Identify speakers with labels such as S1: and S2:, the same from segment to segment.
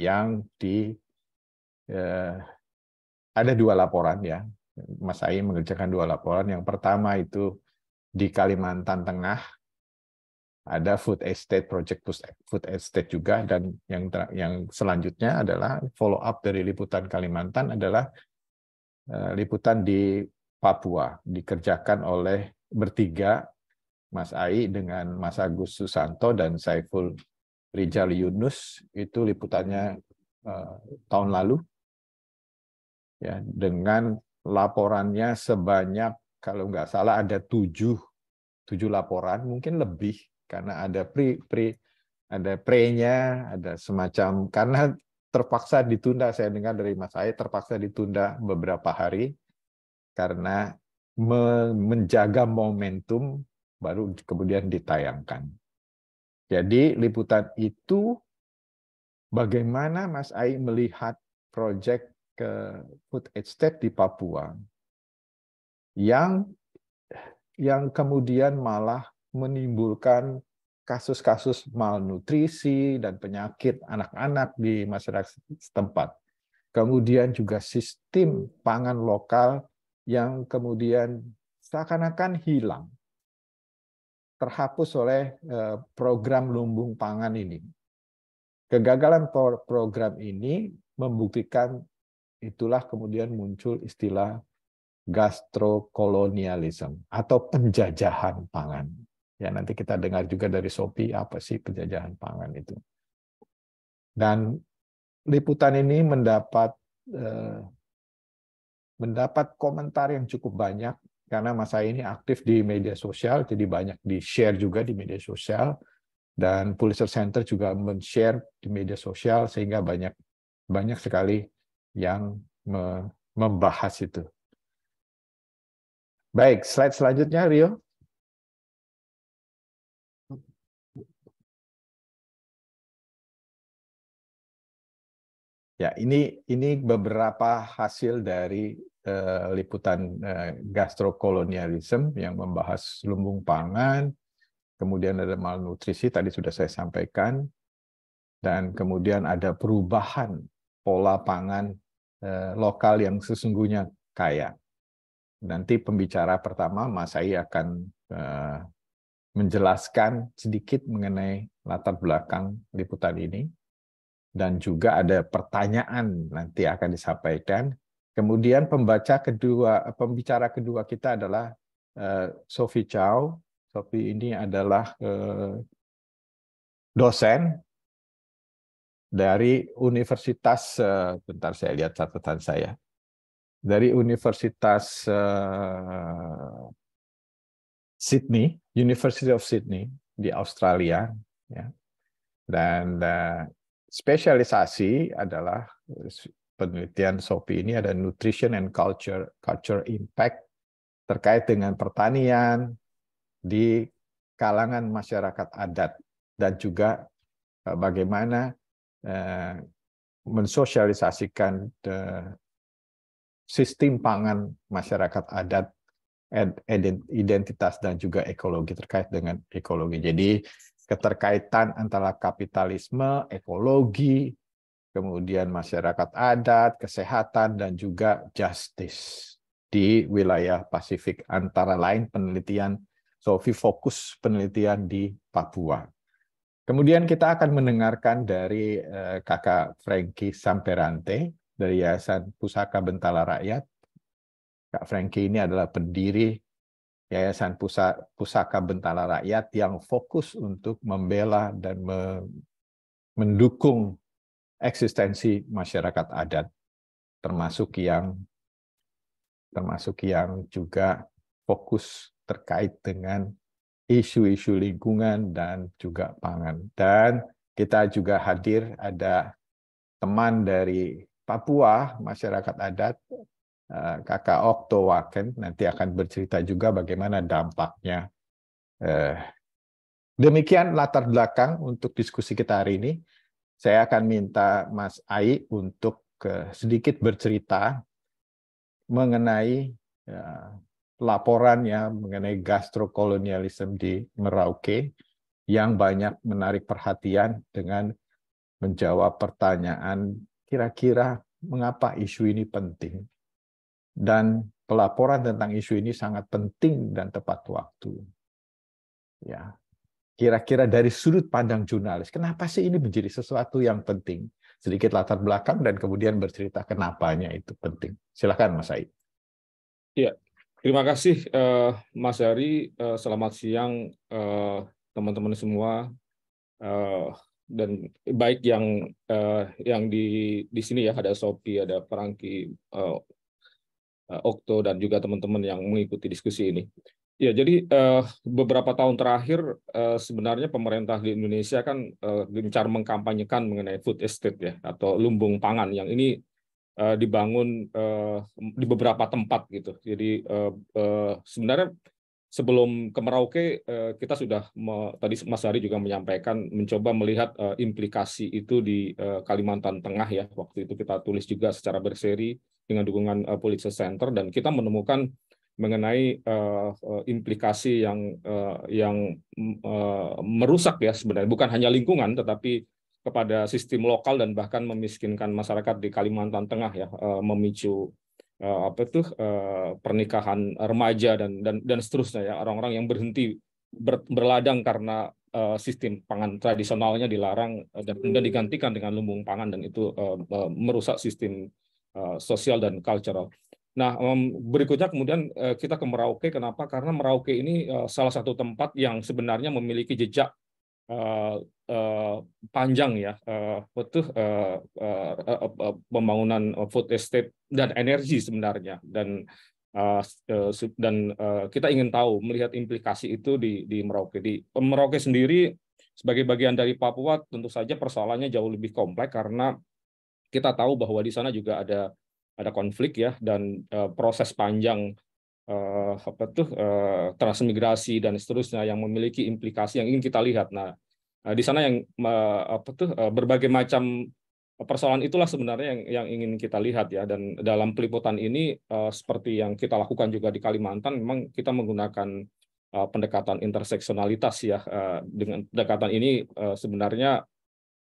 S1: yang di eh, ada dua laporan ya. Mas Ai mengerjakan dua laporan. Yang pertama itu di Kalimantan Tengah ada food estate project food estate juga dan yang yang selanjutnya adalah follow up dari liputan Kalimantan adalah eh, liputan di Papua dikerjakan oleh bertiga Mas Ai dengan Mas Agus Susanto dan Saiful Rijal Yunus itu liputannya eh, tahun lalu ya dengan laporannya sebanyak kalau nggak salah ada tujuh tujuh laporan mungkin lebih karena ada pre pre ada pre-nya ada semacam karena terpaksa ditunda saya dengar dari Mas saya terpaksa ditunda beberapa hari karena menjaga momentum baru kemudian ditayangkan jadi liputan itu bagaimana Mas Ai melihat proyek ke food estate di Papua yang yang kemudian malah menimbulkan kasus-kasus malnutrisi dan penyakit anak-anak di masyarakat setempat. Kemudian juga sistem pangan lokal yang kemudian seakan-akan hilang terhapus oleh eh, program lumbung pangan ini. Kegagalan program ini membuktikan itulah kemudian muncul istilah gastrokolonialism atau penjajahan pangan. Ya nanti kita dengar juga dari Sopi apa sih penjajahan pangan itu. Dan liputan ini mendapat eh, mendapat komentar yang cukup banyak karena Mas saya ini aktif di media sosial, jadi banyak di-share juga di media sosial, dan Pulitzer Center juga men-share di media sosial, sehingga banyak banyak sekali yang me membahas itu. Baik, slide selanjutnya, Rio. Ya, ini ini beberapa hasil dari Eh, liputan gastrokolonialisme eh, gastrokolonialism yang membahas lumbung pangan, kemudian ada malnutrisi tadi sudah saya sampaikan, dan kemudian ada perubahan pola pangan eh, lokal yang sesungguhnya kaya. Nanti pembicara pertama Mas Ayi akan menjelaskan sedikit mengenai latar belakang liputan ini dan juga ada pertanyaan nanti akan disampaikan Kemudian pembaca kedua, pembicara kedua kita adalah uh, Sophie Chow. Sophie ini adalah uh, dosen dari Universitas, uh, bentar saya lihat catatan saya, dari Universitas uh, Sydney, University of Sydney di Australia, ya. dan uh, spesialisasi adalah penelitian SOPI ini ada nutrition and culture culture impact terkait dengan pertanian di kalangan masyarakat adat dan juga eh, bagaimana eh, mensosialisasikan eh, sistem pangan masyarakat adat identitas dan juga ekologi terkait dengan ekologi. Jadi keterkaitan antara kapitalisme, ekologi, kemudian masyarakat adat, kesehatan, dan juga justice di wilayah Pasifik. Antara lain penelitian, Sofi fokus penelitian di Papua. Kemudian kita akan mendengarkan dari eh, kakak Frankie Samperante dari Yayasan Pusaka Bentala Rakyat. Kak Frankie ini adalah pendiri Yayasan Pusaka Bentala Rakyat yang fokus untuk membela dan mendukung eksistensi masyarakat adat termasuk yang termasuk yang juga fokus terkait dengan isu-isu lingkungan dan juga pangan. Dan kita juga hadir ada teman dari Papua, masyarakat adat, eh, kakak Okto Waken, nanti akan bercerita juga bagaimana dampaknya. Eh, demikian latar belakang untuk diskusi kita hari ini saya akan minta Mas Ai untuk eh, sedikit bercerita mengenai ya, laporannya mengenai gastrokolonialisme di Merauke yang banyak menarik perhatian dengan menjawab pertanyaan kira-kira mengapa isu ini penting dan pelaporan tentang isu ini sangat penting dan tepat waktu. Ya, kira-kira dari sudut pandang jurnalis, kenapa sih ini menjadi sesuatu yang penting? Sedikit latar belakang dan kemudian bercerita kenapanya itu penting. Silakan Mas Said.
S2: Ya, terima kasih uh, Mas Ari. Uh, eh, selamat siang teman eh, teman-teman semua uh, dan baik yang uh, yang di di sini ya ada Sopi, ada Perangki, uh, Okto dan juga teman-teman yang mengikuti diskusi ini. Ya, jadi eh, beberapa tahun terakhir eh, sebenarnya pemerintah di Indonesia kan eh, gencar mengkampanyekan mengenai food estate ya atau lumbung pangan yang ini eh, dibangun eh, di beberapa tempat gitu. Jadi eh, eh, sebenarnya sebelum ke Merauke eh, kita sudah me, tadi Mas Hari juga menyampaikan mencoba melihat eh, implikasi itu di eh, Kalimantan Tengah ya. Waktu itu kita tulis juga secara berseri dengan dukungan eh, Pulitzer Center dan kita menemukan mengenai uh, implikasi yang uh, yang uh, merusak ya sebenarnya bukan hanya lingkungan tetapi kepada sistem lokal dan bahkan memiskinkan masyarakat di Kalimantan Tengah ya uh, memicu uh, apa tuh uh, pernikahan remaja dan dan dan seterusnya ya orang-orang yang berhenti ber, berladang karena uh, sistem pangan tradisionalnya dilarang dan kemudian digantikan dengan lumbung pangan dan itu uh, uh, merusak sistem uh, sosial dan cultural. Nah, berikutnya kemudian eh, kita ke Merauke. Kenapa? Karena Merauke ini eh, salah satu tempat yang sebenarnya memiliki jejak eh, panjang ya, betul pembangunan food estate dan energi sebenarnya. Dan dan kita ingin tahu melihat implikasi itu di di Merauke. Di Merauke sendiri sebagai bagian dari Papua tentu saja persoalannya jauh lebih kompleks karena kita tahu bahwa di sana juga ada ada konflik ya dan uh, proses panjang uh, apa tuh uh, transmigrasi dan seterusnya yang memiliki implikasi yang ingin kita lihat. Nah, uh, di sana yang uh, apa tuh uh, berbagai macam persoalan itulah sebenarnya yang yang ingin kita lihat ya dan dalam peliputan ini uh, seperti yang kita lakukan juga di Kalimantan memang kita menggunakan uh, pendekatan interseksionalitas ya uh, dengan pendekatan ini uh, sebenarnya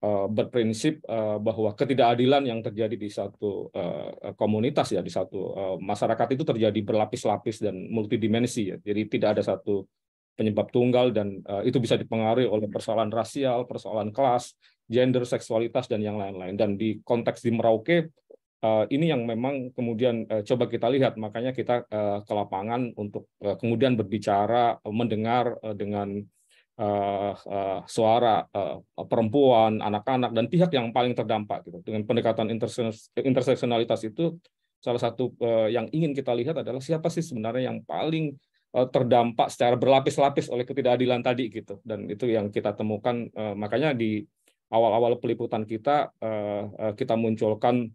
S2: Eh, berprinsip eh, bahwa ketidakadilan yang terjadi di satu eh, komunitas ya di satu masyarakat itu terjadi berlapis-lapis dan multidimensi ya. Jadi tidak ada satu penyebab tunggal dan itu bisa dipengaruhi oleh persoalan rasial, persoalan kelas, gender, seksualitas dan yang lain-lain. Dan di konteks di Merauke ini yang memang kemudian coba kita lihat makanya kita ke lapangan untuk kemudian berbicara, mendengar dengan Eh, eh, suara eh, perempuan, anak-anak dan pihak yang paling terdampak gitu. Dengan pendekatan interseksionalitas itu salah satu yang ingin kita lihat adalah siapa sih sebenarnya yang paling terdampak secara berlapis-lapis oleh ketidakadilan tadi gitu. Dan itu yang kita temukan makanya di awal-awal peliputan kita kita munculkan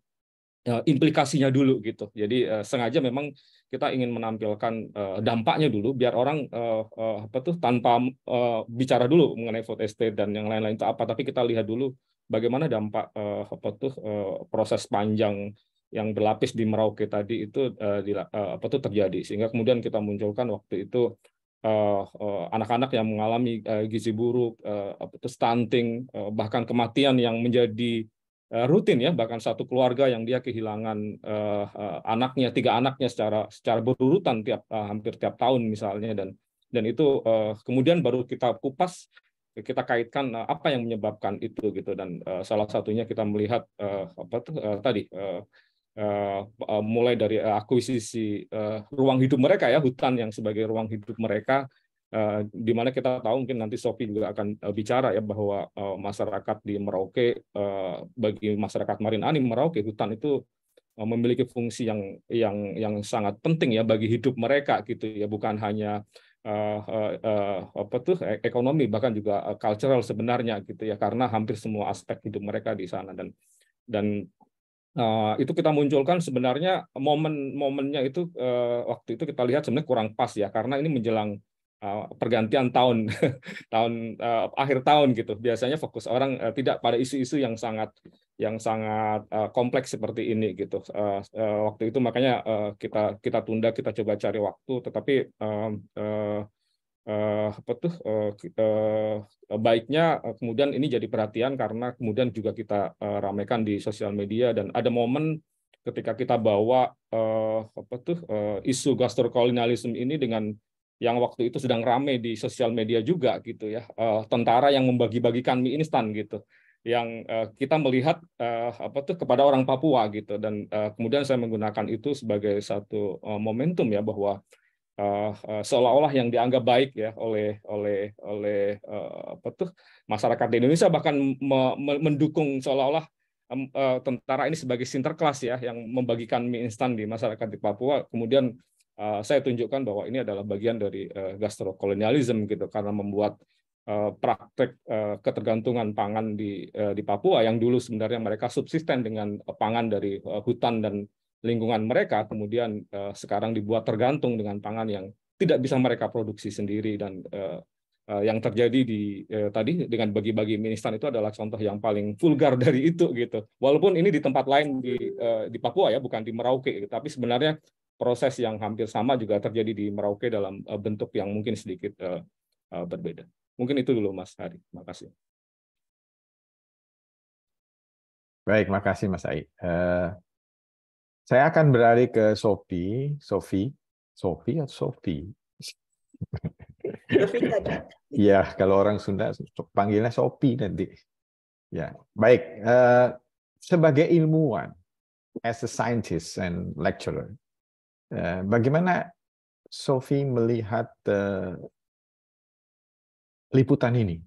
S2: implikasinya dulu gitu. Jadi sengaja memang kita ingin menampilkan uh, dampaknya dulu biar orang uh, uh, apa tuh tanpa uh, bicara dulu mengenai food estate dan yang lain-lain itu apa tapi kita lihat dulu bagaimana dampak uh, apa tuh uh, proses panjang yang berlapis di Merauke tadi itu uh, di, uh, apa tuh terjadi sehingga kemudian kita munculkan waktu itu anak-anak uh, uh, yang mengalami uh, gizi buruk, uh, stunting, uh, bahkan kematian yang menjadi Eh, rutin ya bahkan satu keluarga yang dia kehilangan uh, uh, anaknya tiga anaknya secara secara berurutan tiap uh, hampir tiap tahun misalnya dan dan itu uh, kemudian baru kita kupas kita kaitkan uh, apa yang menyebabkan itu gitu dan uh, salah satunya kita melihat uh, apa tuh uh, tadi uh, Uh, uh, mulai dari akuisisi uh, ruang hidup mereka ya hutan yang sebagai ruang hidup mereka Uh, di mana kita tahu mungkin nanti Sofi juga akan eh, bicara ya bahwa eh, masyarakat di Merauke bagi masyarakat Marinani Merauke hutan itu memiliki fungsi yang yang yang sangat penting ya bagi hidup mereka gitu ya bukan hanya uh, uh, uh, apa tuh e, ekonomi bahkan juga cultural sebenarnya gitu ya karena hampir semua aspek hidup mereka di sana dan dan Uh, itu kita munculkan sebenarnya momen-momennya itu uh, waktu itu kita lihat sebenarnya kurang pas ya karena ini menjelang Eh, pergantian tahun tahun uh, akhir tahun gitu biasanya fokus orang uh, tidak pada isu-isu yang sangat yang sangat uh, kompleks seperti ini gitu uh, uh, waktu itu makanya uh, kita kita tunda kita coba cari waktu tetapi uh, uh, uh, apa tuh uh, uh, baiknya uh, kemudian ini jadi perhatian karena kemudian juga kita uh, ramaikan di sosial media dan ada momen ketika kita bawa uh, apa tuh uh, isu gastrokolonialisme ini dengan yang waktu itu sedang ramai di sosial media juga gitu ya eh, tentara yang membagi-bagikan mie instan gitu yang eh, kita melihat uh, apa tuh kepada orang Papua gitu dan uh, kemudian saya menggunakan itu sebagai satu momentum ya bahwa uh, seolah-olah yang dianggap baik ya oleh oleh oleh uh, apa tuh masyarakat di Indonesia bahkan mendukung seolah-olah um, tentara ini sebagai sinterklas ya yang membagikan mie instan di masyarakat di Papua kemudian Eh, saya tunjukkan bahwa ini adalah bagian dari eh, gastrokolonialisme gitu karena membuat eh, praktek ketergantungan pangan di di Papua yang dulu sebenarnya mereka subsisten dengan pangan dari hutan dan lingkungan mereka kemudian sekarang dibuat tergantung dengan pangan yang tidak bisa mereka produksi sendiri dan yang terjadi di eh, tadi dengan bagi-bagi mie instan itu adalah contoh yang paling vulgar dari itu gitu. Walaupun ini di tempat lain di eh, di Papua ya bukan di Merauke gitu, tapi sebenarnya proses yang hampir sama juga terjadi di Merauke dalam eh, bentuk yang mungkin sedikit eh, eh, berbeda. Mungkin itu dulu Mas Hari. Terima kasih.
S1: Baik, terima kasih Mas Ai. saya akan beralih ke Sofi Sofi Sofi atau Sofi? Iya, kalau orang Sunda panggilnya Sofi nanti. Ya, baik. sebagai ilmuwan, as a scientist and lecturer, Eh, bagaimana Sofi melihat eh, liputan ini,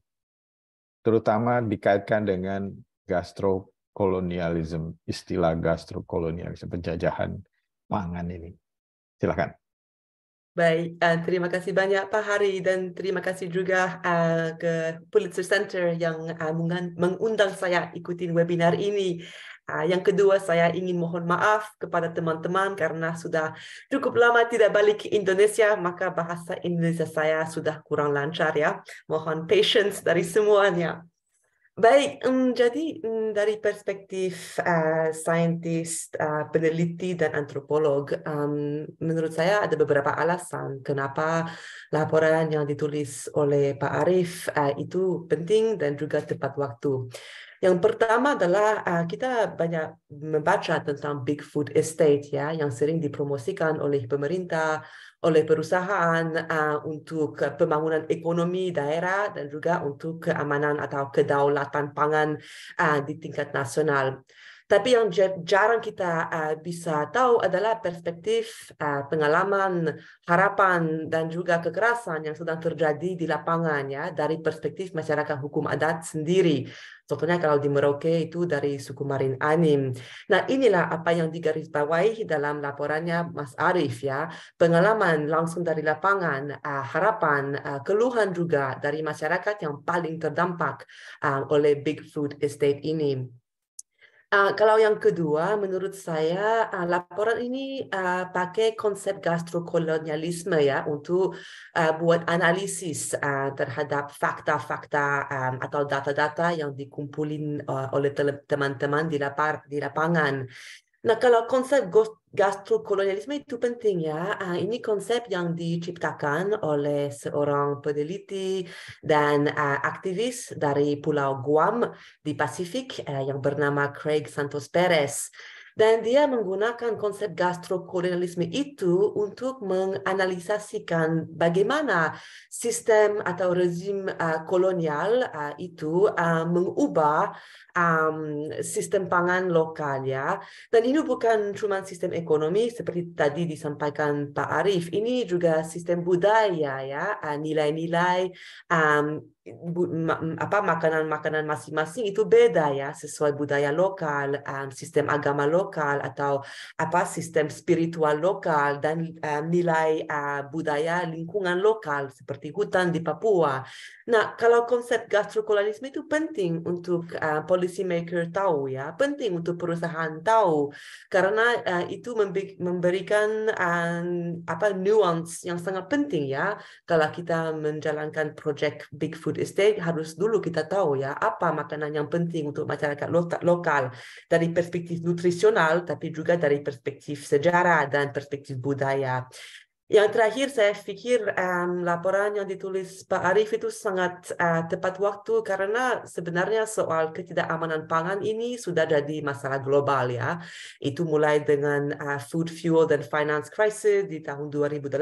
S1: terutama dikaitkan dengan gastrokolonialisme, istilah gastrokolonialisme, penjajahan pangan ini. Silakan.
S3: Baik, eh, terima kasih banyak Pak Hari dan terima kasih juga ke Pulitzer Center yang mengundang saya ikutin webinar ini. Ah, yang kedua, saya ingin mohon maaf kepada teman-teman karena sudah cukup lama tidak balik ke Indonesia, maka bahasa Indonesia saya sudah kurang lancar ya. Mohon patience dari semuanya. Baik, jadi dari perspektif uh, saintis, uh, peneliti, dan antropolog, um, menurut saya ada beberapa alasan kenapa laporan yang ditulis oleh Pak Arief uh, eh, itu penting dan juga tepat waktu. Yang pertama adalah uh, kita banyak membaca tentang Big Food Estate ya, yang sering dipromosikan oleh pemerintah, oleh perusahaan uh, untuk pembangunan ekonomi daerah dan juga untuk keamanan atau kedaulatan pangan uh, di tingkat nasional. Tapi yang jarang kita uh, bisa tahu adalah perspektif, uh, pengalaman, harapan, dan juga kekerasan yang sedang terjadi di lapangan ya dari perspektif masyarakat hukum adat sendiri Contohnya kalau di Merauke itu dari suku Marin Anim. Nah inilah apa yang digarisbawahi dalam laporannya Mas Arif ya. Pengalaman langsung dari lapangan, ah, harapan, ah, keluhan juga dari masyarakat yang paling terdampak ah, oleh Big Food Estate ini. Uh, kalau yang kedua, menurut saya uh, laporan ini uh, pakai konsep gastrokolonialisme ya untuk uh, buat analisis uh, terhadap fakta-fakta um, atau data-data yang dikumpulin uh, oleh teman-teman di, lapar, di lapangan. Nah kalau konsep gastrokolonialisme itu penting ya. Ah, ini konsep yang diciptakan oleh seorang peneliti dan ah, aktivis dari Pulau Guam di Pasifik eh, yang bernama Craig Santos Perez. Dan dia menggunakan konsep gastrokolonialisme itu untuk menganalisasikan bagaimana sistem atau rezim ah, kolonial itu mengubah um, sistem pangan lokal ya. Dan ini bukan cuma sistem ekonomi seperti tadi disampaikan Pak Arif, ini juga sistem budaya ya, ah, nilai-nilai um, apa makanan-makanan masing-masing itu beda ya sesuai budaya lokal, um, sistem agama lokal atau apa sistem spiritual lokal dan um, nilai uh, budaya lingkungan lokal seperti hutan di Papua. Nah kalau konsep gastrokolonialisme itu penting untuk uh, policymaker tahu ya, penting untuk perusahaan tahu karena uh, itu memberikan uh, apa nuance yang sangat penting ya. Kalau kita menjalankan project Big Food Estate harus dulu kita tahu ya apa makanan yang penting untuk masyarakat lokal dari perspektif nutrisional tapi juga dari perspektif sejarah dan perspektif budaya. Yang terakhir saya pikir um, laporan yang ditulis Pak Arif itu sangat uh, tepat waktu karena sebenarnya soal ketidakamanan pangan ini sudah jadi masalah global ya. Itu mulai dengan uh, food, fuel, dan finance crisis di tahun 2008.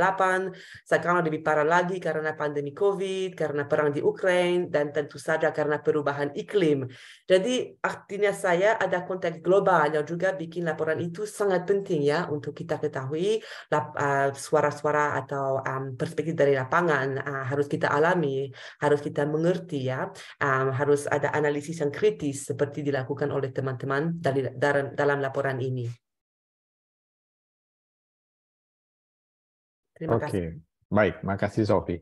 S3: Sekarang lebih parah lagi karena pandemi COVID, karena perang di Ukraina, dan tentu saja karena perubahan iklim. Jadi artinya saya ada konteks global yang juga bikin laporan itu sangat penting ya untuk kita ketahui uh, suara suara atau um, perspektif dari lapangan uh, harus kita alami, harus kita mengerti ya, um, harus ada analisis yang kritis seperti dilakukan oleh teman-teman dalam, dalam laporan ini.
S1: Terima Oke, baik, makasih Sofi.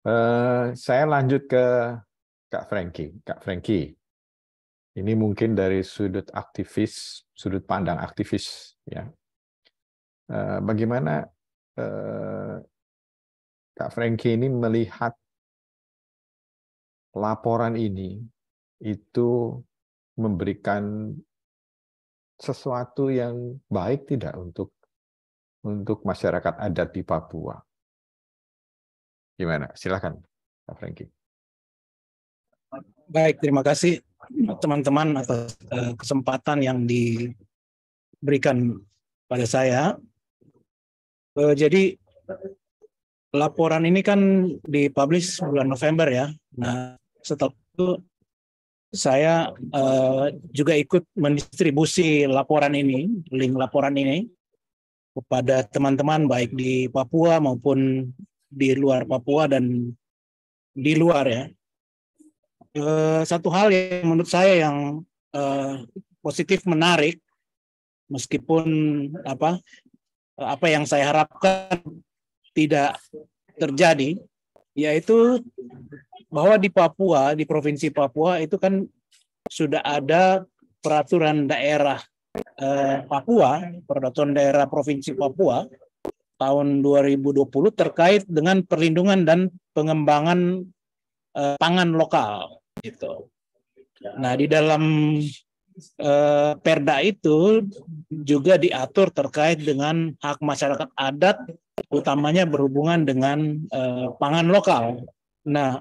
S1: Uh, eh, saya lanjut ke Kak Frankie. Kak Frankie, ini mungkin dari sudut aktivis, sudut pandang aktivis, ya. Eh, bagaimana Eh, Kak Frankie ini melihat laporan ini itu memberikan sesuatu yang baik tidak untuk untuk masyarakat adat di Papua. Gimana? Silakan, Kak Frankie.
S4: Baik, terima kasih teman-teman atas eh, kesempatan yang diberikan pada saya Uh, jadi laporan ini kan dipublish bulan November ya. Nah setelah itu saya uh, juga ikut mendistribusi laporan ini, link laporan ini kepada teman-teman baik di Papua maupun di luar Papua dan di luar ya. Uh, satu hal yang menurut saya yang uh, positif menarik meskipun apa apa yang saya harapkan tidak terjadi yaitu bahwa di Papua di provinsi Papua itu kan sudah ada peraturan daerah eh, Papua peraturan daerah provinsi Papua tahun 2020 terkait dengan perlindungan dan pengembangan eh, pangan lokal gitu. Nah, di dalam eh, perda itu juga diatur terkait dengan hak masyarakat adat, utamanya berhubungan dengan eh, pangan lokal. Nah,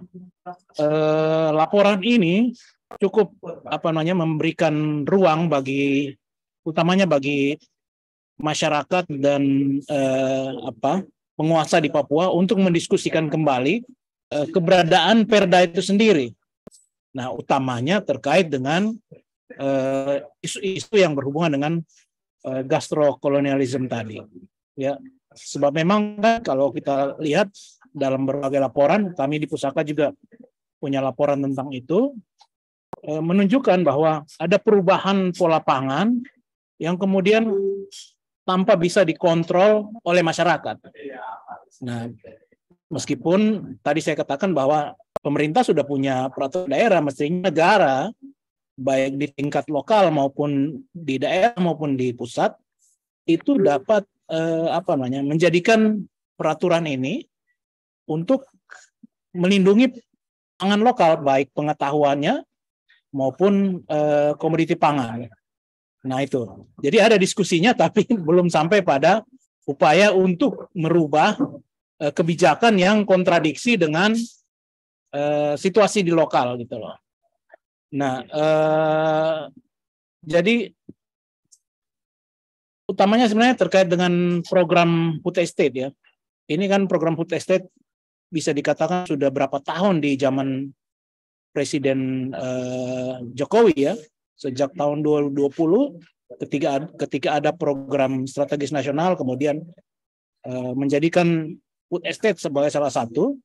S4: eh, laporan ini cukup apa namanya memberikan ruang bagi utamanya bagi masyarakat dan eh, apa penguasa di Papua untuk mendiskusikan kembali eh, keberadaan Perda itu sendiri. Nah, utamanya terkait dengan isu-isu eh, uh, yang berhubungan dengan uh, tadi. Ya, sebab memang kan kalau kita lihat dalam berbagai laporan kami di pusaka juga punya laporan tentang itu uh, menunjukkan bahwa ada perubahan pola pangan yang kemudian tanpa bisa dikontrol oleh masyarakat. Nah, meskipun tadi saya katakan bahwa pemerintah sudah punya peraturan daerah, mestinya negara baik di tingkat lokal maupun di daerah maupun di pusat itu dapat eh, apa namanya menjadikan peraturan ini untuk melindungi pangan lokal baik pengetahuannya maupun eh, komoditi pangan. Nah itu. Jadi ada diskusinya tapi belum sampai pada upaya untuk merubah eh, kebijakan yang kontradiksi dengan eh, situasi di lokal gitu loh. Nah, iya. eh, jadi utamanya sebenarnya terkait dengan program food estate ya. Ini kan program food estate bisa dikatakan sudah berapa tahun di zaman Presiden eh, Jokowi ya. Sejak mm-hmm. tahun 2020 ketika ketika ada program strategis nasional kemudian eh, menjadikan food estate sebagai salah satu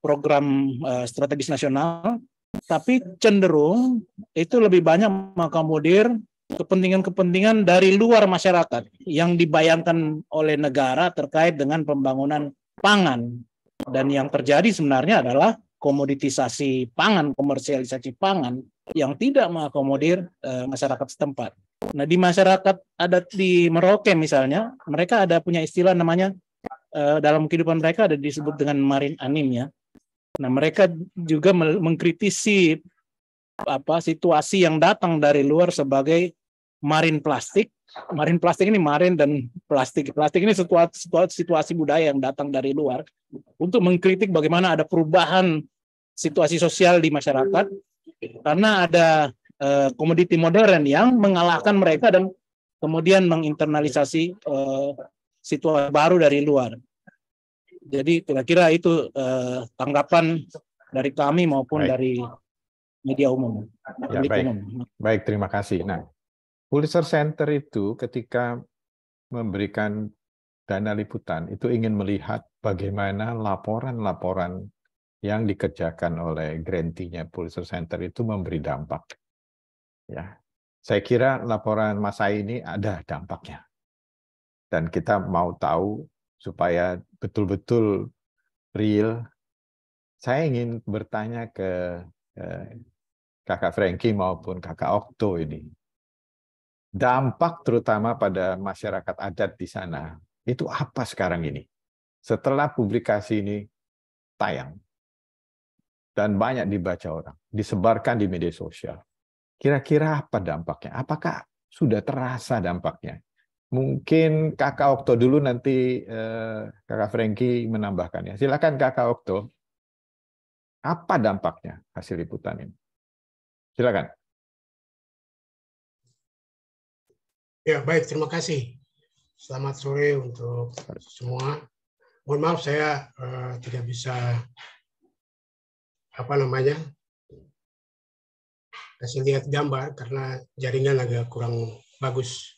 S4: program eh, strategis nasional tapi cenderung itu lebih banyak mengakomodir kepentingan-kepentingan dari luar masyarakat yang dibayangkan oleh negara terkait dengan pembangunan pangan. Dan yang terjadi sebenarnya adalah komoditisasi pangan, komersialisasi pangan yang tidak mengakomodir e, masyarakat setempat. Nah, di masyarakat adat di Merauke misalnya, mereka ada punya istilah namanya e, dalam kehidupan mereka ada disebut dengan marin anim ya. Nah, mereka juga mengkritisi apa situasi yang datang dari luar sebagai marin plastik. Marin plastik ini marin dan plastik. Plastik ini situasi, situasi budaya yang datang dari luar untuk mengkritik bagaimana ada perubahan situasi sosial di masyarakat karena ada uh, komoditi modern yang mengalahkan mereka dan kemudian menginternalisasi uh, situasi baru dari luar. Jadi kira-kira itu eh, tanggapan dari kami maupun Baik. dari
S1: media umum. Ya, baik. umum. Baik, terima kasih. Nah, Pulitzer Center itu ketika memberikan dana liputan itu ingin melihat bagaimana laporan-laporan yang dikerjakan oleh grantinya Pulitzer Center itu memberi dampak. Ya. Saya kira laporan masa ini ada dampaknya. Dan kita mau tahu supaya betul-betul real, saya ingin bertanya ke kakak Frankie maupun kakak Okto ini. Dampak terutama pada masyarakat adat di sana, itu apa sekarang ini? Setelah publikasi ini tayang, dan banyak dibaca orang, disebarkan di media sosial. Kira-kira apa dampaknya? Apakah sudah terasa dampaknya? Mungkin Kakak Okto dulu nanti eh, Kakak Franky menambahkan ya. Silakan Kakak Okto. Apa dampaknya hasil liputan ini? Silakan.
S5: Ya, baik, terima kasih. Selamat sore untuk semua. Mohon maaf saya uh, tidak bisa apa namanya kasih lihat gambar karena jaringan agak kurang
S1: bagus.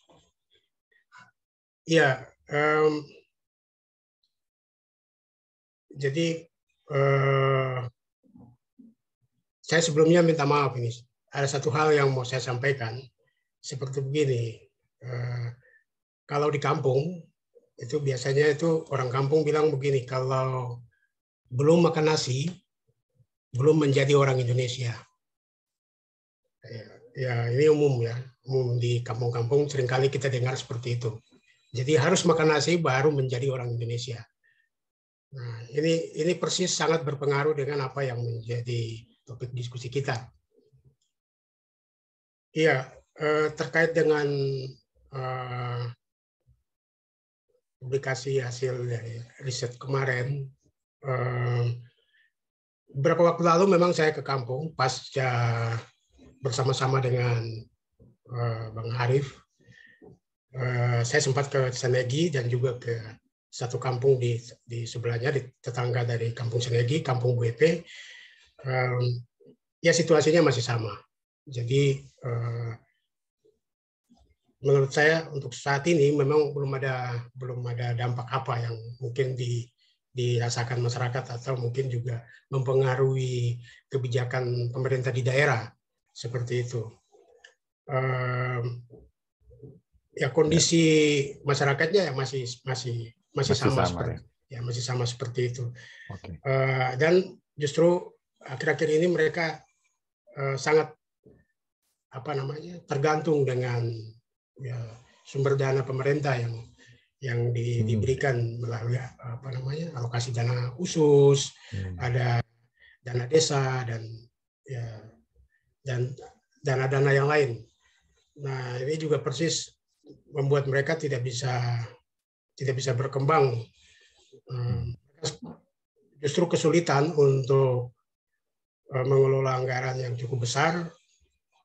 S1: Ya, um, jadi uh,
S5: saya sebelumnya minta maaf ini. Ada satu hal yang mau saya sampaikan seperti begini. Uh, kalau di kampung itu biasanya itu orang kampung bilang begini kalau belum makan nasi belum menjadi orang Indonesia. Ya, ya ini umum ya, umum di kampung-kampung seringkali kita dengar seperti itu. Jadi harus makan nasi baru menjadi orang Indonesia. Nah, ini ini persis sangat berpengaruh dengan apa yang menjadi topik diskusi kita. Iya, eh, terkait dengan eh, publikasi hasil dari riset kemarin, beberapa eh, waktu lalu memang saya ke kampung pasca bersama-sama dengan Bang Arif. Eh, saya sempat ke Senegi dan juga ke satu kampung di di sebelahnya di tetangga dari kampung Senegi, kampung BP. Um, ya situasinya masih sama. Jadi uh, menurut saya untuk saat ini memang belum ada belum ada dampak apa yang mungkin di dirasakan masyarakat atau mungkin juga mempengaruhi kebijakan pemerintah di daerah seperti itu ya kondisi ya. masyarakatnya ya masih masih masih, masih sama, sama seperti ya. ya masih sama seperti itu okay. uh, eh, dan justru akhir-akhir ini mereka uh, sangat apa namanya tergantung dengan ya, sumber dana pemerintah yang yang di, hmm. diberikan melalui apa namanya alokasi dana khusus hmm. ada dana desa dan ya dan dana-dana yang lain nah ini juga persis membuat mereka tidak bisa tidak bisa berkembang. Hmm, justru kesulitan untuk eh, mengelola anggaran yang cukup besar,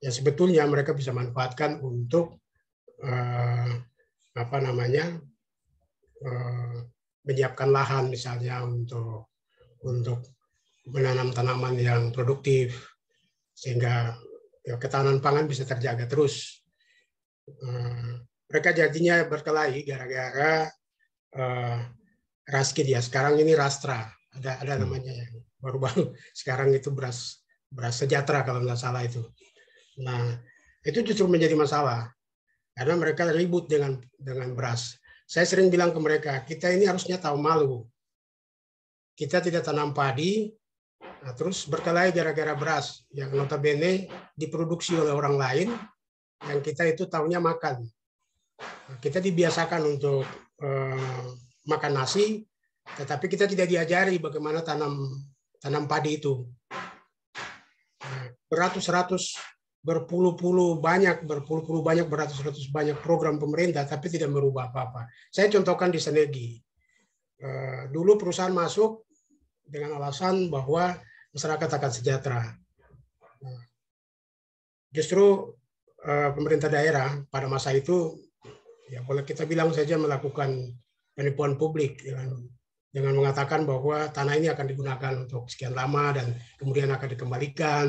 S5: yang sebetulnya mereka bisa manfaatkan untuk eh, apa namanya eh, menyiapkan lahan misalnya untuk untuk menanam tanaman yang produktif sehingga ya, ketahanan pangan bisa terjaga terus mereka jadinya berkelahi gara-gara uh, eh, Raski dia ya. sekarang ini Rastra ada ada hmm. namanya yang baru baru sekarang itu beras beras sejahtera kalau nggak salah itu nah itu justru menjadi masalah karena mereka ribut dengan dengan beras saya sering bilang ke mereka kita ini harusnya tahu malu kita tidak tanam padi nah, terus berkelahi gara-gara beras yang notabene diproduksi oleh orang lain yang kita itu tahunya makan kita dibiasakan untuk eh, makan nasi, tetapi kita tidak diajari bagaimana tanam tanam padi itu. Beratus-ratus, berpuluh-puluh banyak, berpuluh-puluh banyak, beratus-ratus banyak program pemerintah, tapi tidak merubah apa-apa. Saya contohkan di Senegi. Eh, dulu perusahaan masuk dengan alasan bahwa masyarakat akan sejahtera. Nah, justru eh, pemerintah daerah pada masa itu ya kalau kita bilang saja melakukan penipuan publik dengan, mengatakan bahwa tanah ini akan digunakan untuk sekian lama dan kemudian akan dikembalikan.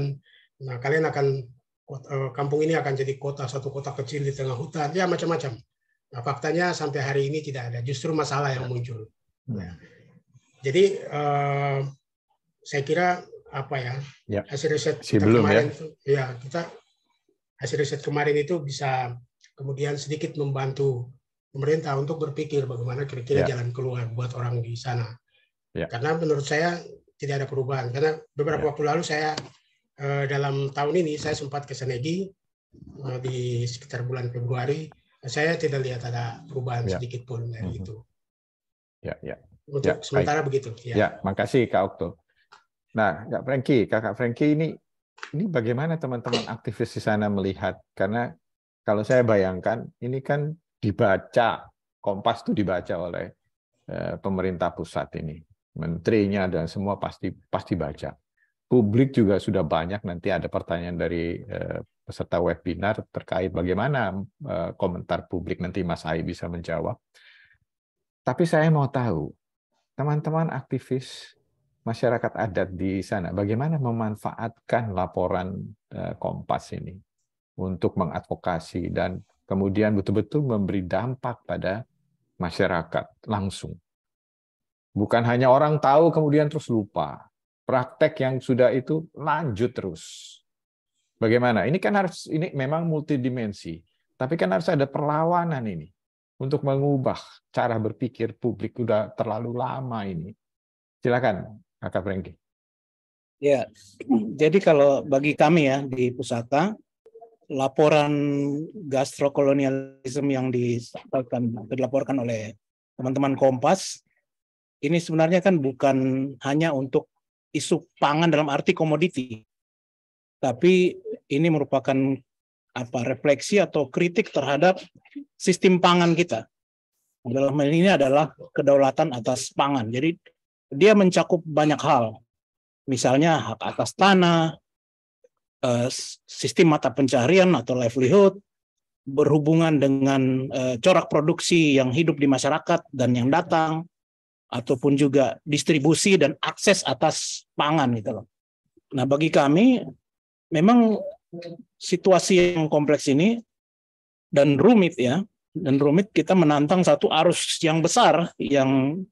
S5: Nah, kalian akan eh, kampung ini akan jadi kota satu kota kecil di tengah hutan ya macam-macam. Nah, faktanya sampai hari ini tidak ada, justru masalah yang muncul. Ya. jadi eh, saya kira apa ya,
S1: ya. hasil riset kita ya. kemarin itu,
S5: ya kita hasil riset kemarin itu bisa kemudian sedikit membantu pemerintah untuk berpikir bagaimana kira-kira yeah. jalan keluar buat orang di sana. Yeah. Karena menurut saya tidak ada perubahan. Karena beberapa yeah. waktu lalu saya eh, dalam tahun ini saya sempat ke Senegi eh, di sekitar bulan Februari. Saya tidak lihat ada perubahan yeah. sedikit pun dari mm -hmm. itu.
S1: Ya, ya. Untuk ya, sementara baik. begitu. Ya. ya, makasih Kak Okto. Nah, Kak Franky, Kakak Franky ini ini bagaimana teman-teman aktivis di sana melihat karena kalau saya bayangkan ini kan dibaca Kompas itu dibaca oleh eh, pemerintah pusat ini, menterinya dan semua pasti pasti baca. Publik juga sudah banyak nanti ada pertanyaan dari eh, peserta webinar terkait bagaimana eh, komentar publik nanti Mas Ai bisa menjawab. Tapi saya mau tahu teman-teman aktivis masyarakat adat di sana bagaimana memanfaatkan laporan Kompas ini untuk mengadvokasi dan kemudian betul-betul memberi dampak pada masyarakat langsung. Bukan hanya orang tahu kemudian terus lupa. Praktek yang sudah itu lanjut terus. Bagaimana? Ini kan harus ini memang multidimensi, tapi kan harus ada perlawanan ini untuk mengubah cara berpikir publik sudah terlalu lama ini. Silakan, Kak Frankie. Ya, jadi kalau
S4: bagi kami ya di pusaka laporan gastrokolonialisme yang disampaikan dilaporkan oleh teman-teman Kompas ini sebenarnya kan bukan hanya untuk isu pangan dalam arti komoditi tapi ini merupakan apa refleksi atau kritik terhadap sistem pangan kita. Dalam hal ini adalah kedaulatan atas pangan. Jadi dia mencakup banyak hal. Misalnya hak atas tanah, Eh, sistem mata pencarian atau livelihood berhubungan dengan eh, corak produksi yang hidup di masyarakat dan yang datang ataupun juga distribusi dan akses atas pangan gitu loh. Nah, bagi kami memang situasi yang kompleks ini dan rumit ya, dan rumit kita menantang satu arus yang besar yang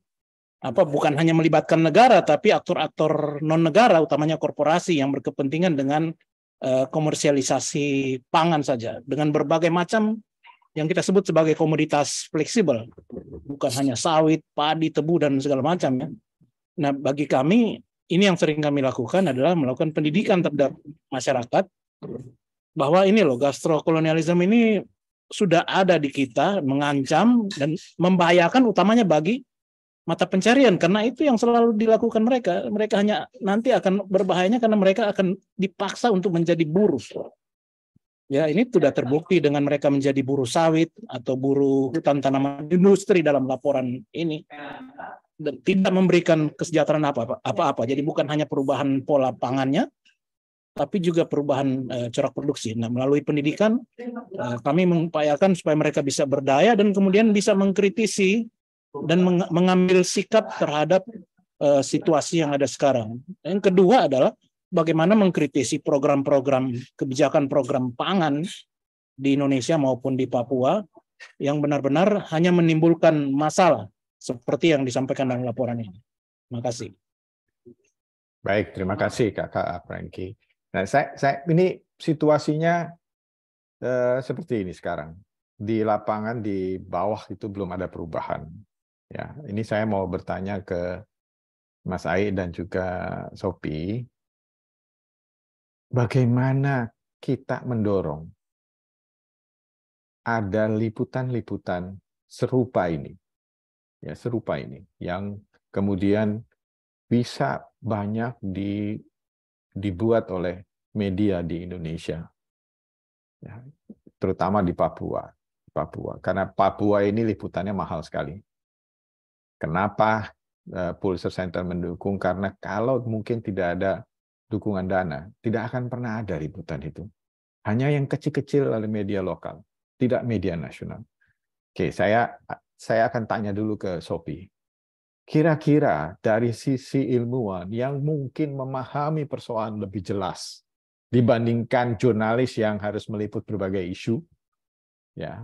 S4: apa bukan hanya melibatkan negara tapi aktor-aktor non negara utamanya korporasi yang berkepentingan dengan Eh, komersialisasi pangan saja dengan berbagai macam yang kita sebut sebagai komoditas fleksibel, bukan hanya sawit, padi, tebu dan segala macam ya. Nah, bagi kami ini yang sering kami lakukan adalah melakukan pendidikan terhadap masyarakat bahwa ini loh gastrokolonialisme ini sudah ada di kita, mengancam dan membahayakan utamanya bagi mata pencarian karena itu yang selalu dilakukan mereka. Mereka hanya nanti akan berbahayanya karena mereka akan dipaksa untuk menjadi buruh. Ya, ini sudah terbukti dengan mereka menjadi buruh sawit atau buruh hutan tanaman industri dalam laporan ini. Dan tidak memberikan kesejahteraan apa-apa. Jadi bukan hanya perubahan pola pangannya, tapi juga perubahan uh, corak produksi. Nah, melalui pendidikan uh, kami mengupayakan supaya mereka bisa berdaya dan kemudian bisa mengkritisi dan mengambil sikap terhadap uh, situasi yang ada sekarang. Yang kedua adalah bagaimana mengkritisi program-program kebijakan program pangan di Indonesia maupun di Papua yang benar-benar hanya menimbulkan masalah seperti yang disampaikan dalam laporan
S1: ini. Terima kasih. Baik, terima kasih Kakak Franky. Nah, saya, saya ini situasinya eh, seperti ini sekarang. Di lapangan di bawah itu belum ada perubahan. Ya, ini saya mau bertanya ke Mas Ai dan juga Sopi. Bagaimana kita mendorong ada liputan-liputan serupa ini. Ya, serupa ini yang kemudian bisa banyak di, dibuat oleh media di Indonesia. Ya, terutama di Papua. Papua. Karena Papua ini liputannya mahal sekali. Kenapa eh, Pulitzer Center mendukung? Karena kalau mungkin tidak ada dukungan dana, tidak akan pernah ada ributan itu. Hanya yang kecil-kecil oleh media lokal, tidak media nasional. Oke, saya saya akan tanya dulu ke Sophie. Kira-kira dari sisi ilmuwan yang mungkin memahami persoalan lebih jelas dibandingkan jurnalis yang harus meliput berbagai isu, ya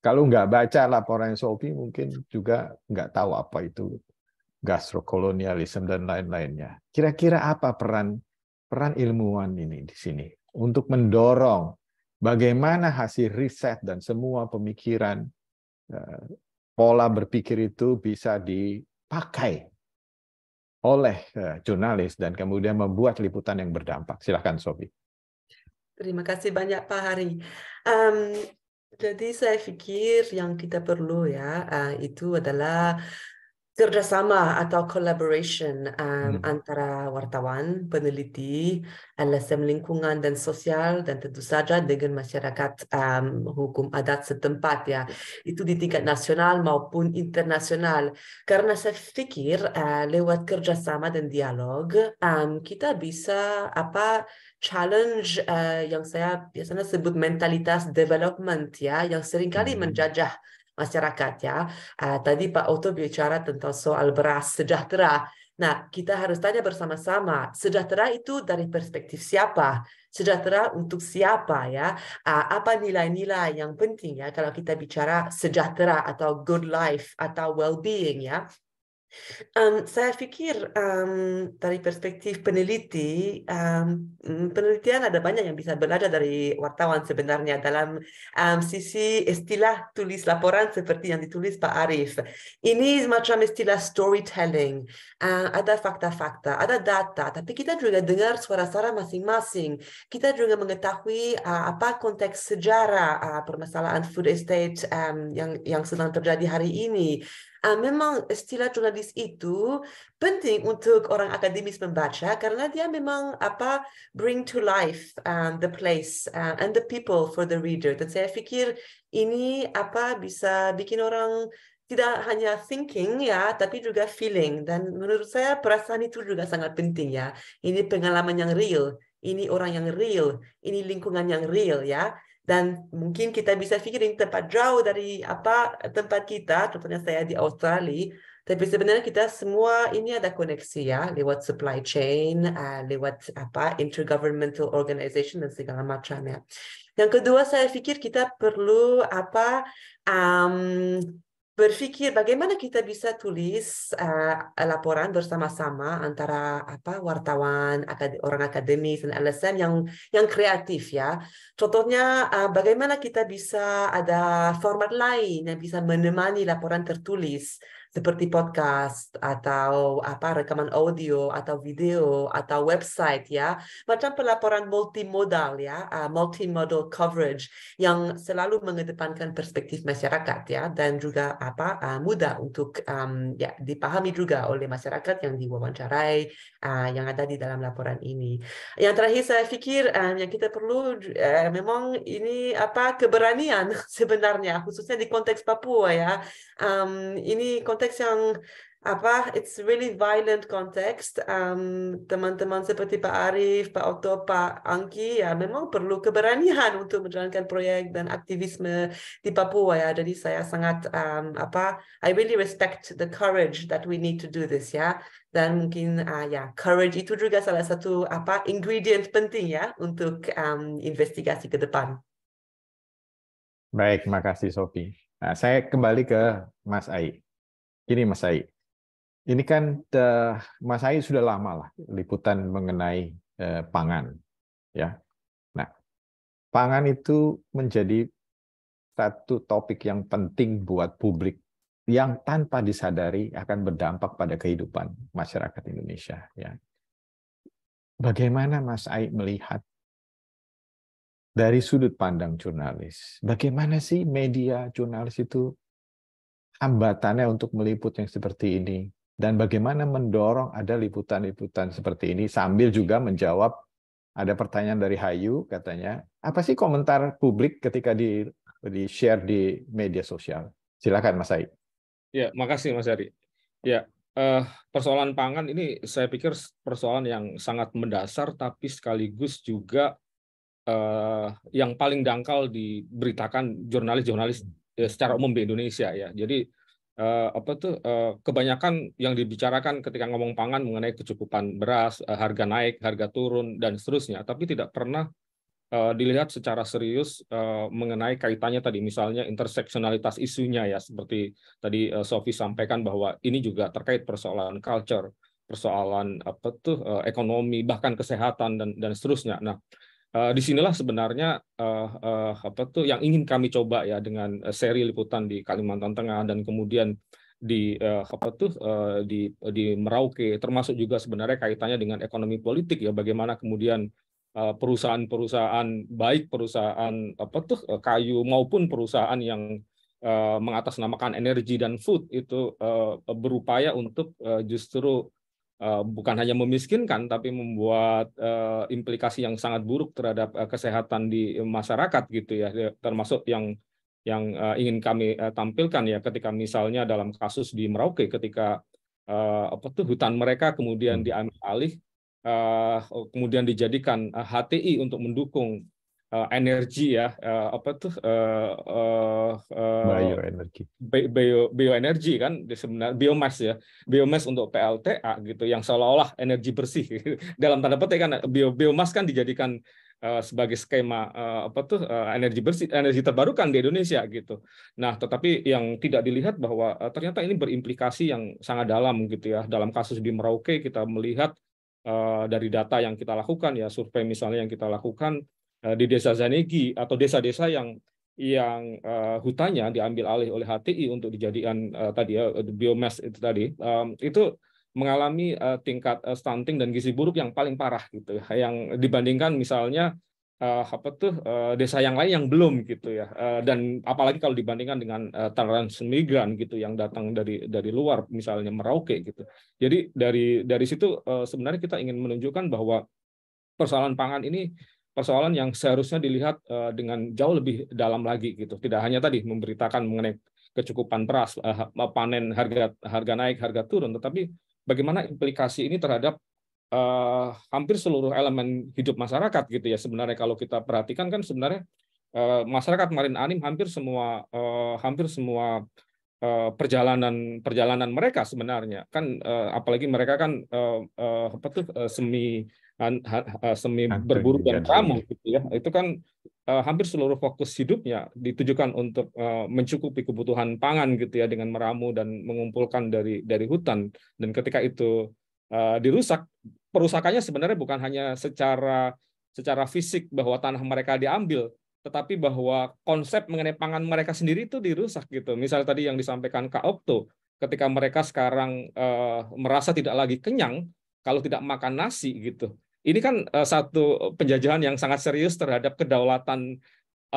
S1: kalau nggak baca laporan Sofi mungkin juga nggak tahu apa itu gastrokolonialisme dan lain-lainnya. Kira-kira apa peran peran ilmuwan ini di sini untuk mendorong bagaimana hasil riset dan semua pemikiran eh, pola berpikir itu bisa dipakai oleh eh, jurnalis dan kemudian membuat liputan yang berdampak. Silahkan Sofi.
S3: Terima kasih banyak Pak Hari. Um, jadi saya pikir yang kita perlu ya eh, itu adalah kerjasama atau collaboration um, hmm. antara wartawan, peneliti, LSM lingkungan dan sosial dan tentu saja dengan masyarakat um, hukum adat setempat ya itu di tingkat nasional maupun internasional karena saya pikir uh, lewat kerjasama dan dialog um, kita bisa apa challenge uh, yang saya biasanya sebut mentalitas development ya yang seringkali hmm. menjajah masyarakat ya. Uh, tadi Pak Oto bicara tentang soal beras sejahtera. Nah, kita harus tanya bersama-sama, sejahtera itu dari perspektif siapa? Sejahtera untuk siapa ya? Uh, apa nilai-nilai yang penting ya kalau kita bicara sejahtera atau good life atau well-being ya? Um, ehm, saya pikir um, ehm, dari perspektif peneliti, um, penelitian ada banyak yang bisa belajar dari wartawan sebenarnya dalam um, sisi istilah tulis laporan seperti yang ditulis Pak Arif. Ini macam istilah storytelling. Uh, ada fakta-fakta, ada data, tapi kita juga dengar suara-suara masing-masing. Kita juga mengetahui uh, apa konteks sejarah uh, permasalahan food estate um, yang yang sedang terjadi hari ini uh, memang istilah jurnalis itu penting untuk orang akademis membaca karena dia memang apa bring to life um, the place uh, and the people for the reader. Dan saya pikir ini apa bisa bikin orang tidak hanya thinking ya, tapi juga feeling. Dan menurut saya perasaan itu juga sangat penting ya. Ini pengalaman yang real, ini orang yang real, ini lingkungan yang real ya dan mungkin kita bisa pikirin tempat jauh dari apa tempat kita contohnya saya di Australia tapi sebenarnya kita semua ini ada koneksi ya lewat supply chain uh, lewat apa intergovernmental organization dan segala macamnya yang kedua saya pikir kita perlu apa um, berpikir bagaimana kita bisa tulis uh, laporan bersama-sama antara apa wartawan akad orang akademis dan LSM yang yang kreatif ya contohnya uh, bagaimana kita bisa ada format lain yang bisa menemani laporan tertulis seperti podcast atau apa rekaman audio atau video atau website ya macam pelaporan multimodal ya uh, multimodal coverage yang selalu mengedepankan perspektif masyarakat ya dan juga apa uh, mudah untuk um, ya dipahami juga oleh masyarakat yang diwawancarai uh, yang ada di dalam laporan ini yang terakhir saya pikir um, yang kita perlu uh, memang ini apa keberanian sebenarnya khususnya di konteks Papua ya um, ini konteks konteks yang apa it's really violent context um, teman-teman seperti Pak Arif, Pak Otto, Pak Angki ya memang perlu keberanian untuk menjalankan proyek dan aktivisme di Papua ya jadi saya sangat um, apa I really respect the courage that we need to do this ya dan mungkin uh, ya courage itu juga salah satu apa ingredient penting ya untuk um, investigasi ke depan.
S1: Baik, terima kasih Sophie. Nah, saya kembali ke Mas Ai. Gini Mas Ai, ini kan eh, Mas Ai sudah lama lah liputan mengenai eh, pangan, ya. Nah, pangan itu menjadi satu topik yang penting buat publik yang tanpa disadari akan berdampak pada kehidupan masyarakat Indonesia. Ya. Bagaimana Mas Aik melihat dari sudut pandang jurnalis, bagaimana sih media jurnalis itu hambatannya untuk meliput yang seperti ini dan bagaimana mendorong ada liputan-liputan seperti ini sambil juga menjawab ada pertanyaan dari Hayu katanya apa sih komentar publik ketika di di share di media sosial silakan Mas Ai
S2: ya makasih Mas Ari ya eh, persoalan pangan ini saya pikir persoalan yang sangat mendasar tapi sekaligus juga eh, yang paling dangkal diberitakan jurnalis-jurnalis ya secara umum di Indonesia ya. Jadi eh, apa tuh eh, kebanyakan yang dibicarakan ketika ngomong pangan mengenai kecukupan beras, eh, harga naik, harga turun dan seterusnya, tapi tidak pernah eh, dilihat secara serius eh, mengenai kaitannya tadi misalnya interseksionalitas isunya ya seperti tadi eh, Sofi sampaikan bahwa ini juga terkait persoalan culture, persoalan apa tuh eh, ekonomi bahkan kesehatan dan dan seterusnya. Nah, uh, sinilah sebenarnya uh, uh, apa tuh yang ingin kami coba ya dengan seri liputan di Kalimantan Tengah dan kemudian di uh, apa tuh uh, di di Merauke termasuk juga sebenarnya kaitannya dengan ekonomi politik ya bagaimana kemudian perusahaan-perusahaan baik perusahaan apa tuh kayu maupun perusahaan yang uh, mengatasnamakan energi dan food itu uh, berupaya untuk uh, justru Eh, bukan hanya memiskinkan tapi membuat uh, implikasi yang sangat buruk terhadap uh, kesehatan di masyarakat gitu ya, ya termasuk yang yang uh, ingin kami uh, tampilkan ya ketika misalnya dalam kasus di Merauke ketika uh, apa tuh hutan mereka kemudian hmm. diambil alih uh, kemudian dijadikan uh, HTI untuk mendukung uh, energi ya uh, apa tuh uh, uh,
S1: bioenergi
S2: bio bioenergi kan sebenarnya biomas ya biomas untuk PLTA gitu yang seolah-olah energi bersih dalam tanda petik kan bio biomas kan dijadikan sebagai skema apa tuh energi bersih energi terbarukan di Indonesia gitu. Nah, tetapi yang tidak dilihat bahwa ternyata ini berimplikasi yang sangat dalam gitu ya. Dalam kasus di Merauke kita melihat dari data yang kita lakukan ya survei misalnya yang kita lakukan Eh, di desa Zanegi atau desa-desa yang yang uh, hutannya diambil alih oleh HTI untuk dijadikan uh, tadi ya uh, biomass itu tadi um, itu mengalami uh, tingkat uh, stunting dan gizi buruk yang paling parah gitu ya yang dibandingkan misalnya uh, apa tuh uh, desa yang lain yang belum gitu ya uh, dan apalagi kalau dibandingkan dengan uh, transmigran gitu yang datang dari dari luar misalnya Merauke gitu jadi dari dari situ uh, sebenarnya kita ingin menunjukkan bahwa persoalan pangan ini persoalan yang seharusnya dilihat eh, dengan jauh lebih dalam lagi gitu. Tidak hanya tadi memberitakan mengenai kecukupan beras, eh, eh, panen harga harga naik, harga turun, tetapi bagaimana implikasi ini terhadap uh, hampir seluruh elemen hidup masyarakat gitu ya. Sebenarnya kalau kita perhatikan kan sebenarnya uh, masyarakat Marin Anim hampir semua uh, hampir semua Eh, perjalanan perjalanan mereka sebenarnya kan eh, apalagi mereka kan eh, apa tuh semi semi berburu dan ramu gitu ya itu kan hampir seluruh fokus hidupnya ditujukan untuk mencukupi kebutuhan pangan gitu ya dengan meramu dan mengumpulkan dari dari hutan dan ketika itu dirusak perusakannya sebenarnya bukan hanya secara secara fisik bahwa tanah mereka diambil tetapi bahwa konsep mengenai pangan mereka sendiri itu dirusak gitu. Misal tadi yang disampaikan Kak Opto, ketika mereka sekarang eh, merasa tidak lagi kenyang kalau tidak makan nasi gitu. Ini kan eh, satu penjajahan yang sangat serius terhadap kedaulatan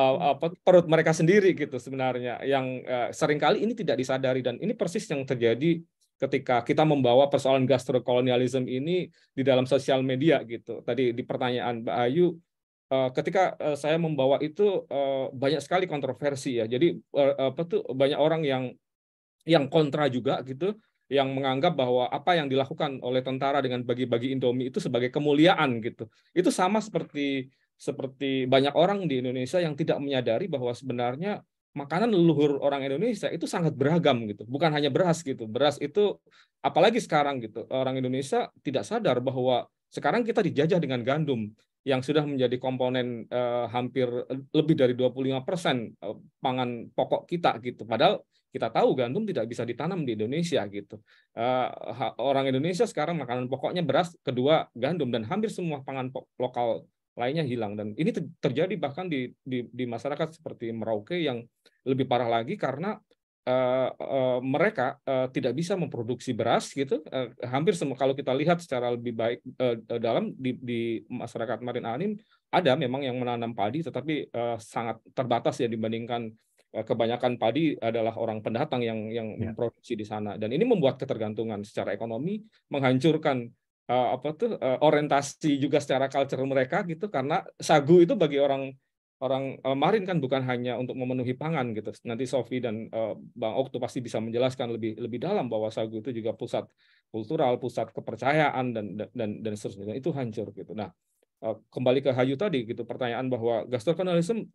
S2: eh, hmm. apa perut mereka sendiri gitu sebenarnya yang eh, seringkali ini tidak disadari dan ini persis yang terjadi ketika kita membawa persoalan gastrokolonialisme ini di dalam sosial media gitu. Tadi di pertanyaan Mbak Ayu Eh, ketika eh, saya membawa itu eh, banyak sekali kontroversi ya. Jadi apa tuh banyak orang yang yang kontra juga gitu, yang menganggap bahwa apa yang dilakukan oleh tentara dengan bagi-bagi Indomie itu sebagai kemuliaan gitu. Itu sama seperti seperti banyak orang di Indonesia yang tidak menyadari bahwa sebenarnya makanan leluhur orang Indonesia itu sangat beragam gitu. Bukan hanya beras gitu. Beras itu apalagi sekarang gitu. Orang Indonesia tidak sadar bahwa sekarang kita dijajah dengan gandum yang sudah menjadi komponen eh, hampir lebih dari 25 persen eh, pangan pokok kita gitu. Padahal kita tahu gandum tidak bisa ditanam di Indonesia gitu. Eh, orang Indonesia sekarang makanan pokoknya beras, kedua gandum dan hampir semua pangan lokal lainnya hilang dan ini terjadi bahkan di, di di masyarakat seperti Merauke yang lebih parah lagi karena Uh, mereka uh, tidak bisa memproduksi beras gitu uh, hampir semua kalau kita lihat secara lebih baik uh, dalam di, di masyarakat Marin Anim ada memang yang menanam padi tetapi uh, sangat terbatas ya dibandingkan kebanyakan padi adalah orang pendatang yang yang ya. memproduksi di sana dan ini membuat ketergantungan secara ekonomi menghancurkan uh, apa tuh uh, orientasi juga secara culture mereka gitu karena sagu itu bagi orang orang eh, marin kan bukan hanya untuk memenuhi pangan gitu. Nanti Sofi dan eh, Bang Okto pasti bisa menjelaskan lebih lebih dalam bahwa sagu itu juga pusat kultural, pusat kepercayaan dan dan dan seterusnya. itu hancur gitu. Nah, eh, kembali ke Hayu tadi gitu pertanyaan bahwa gastronomism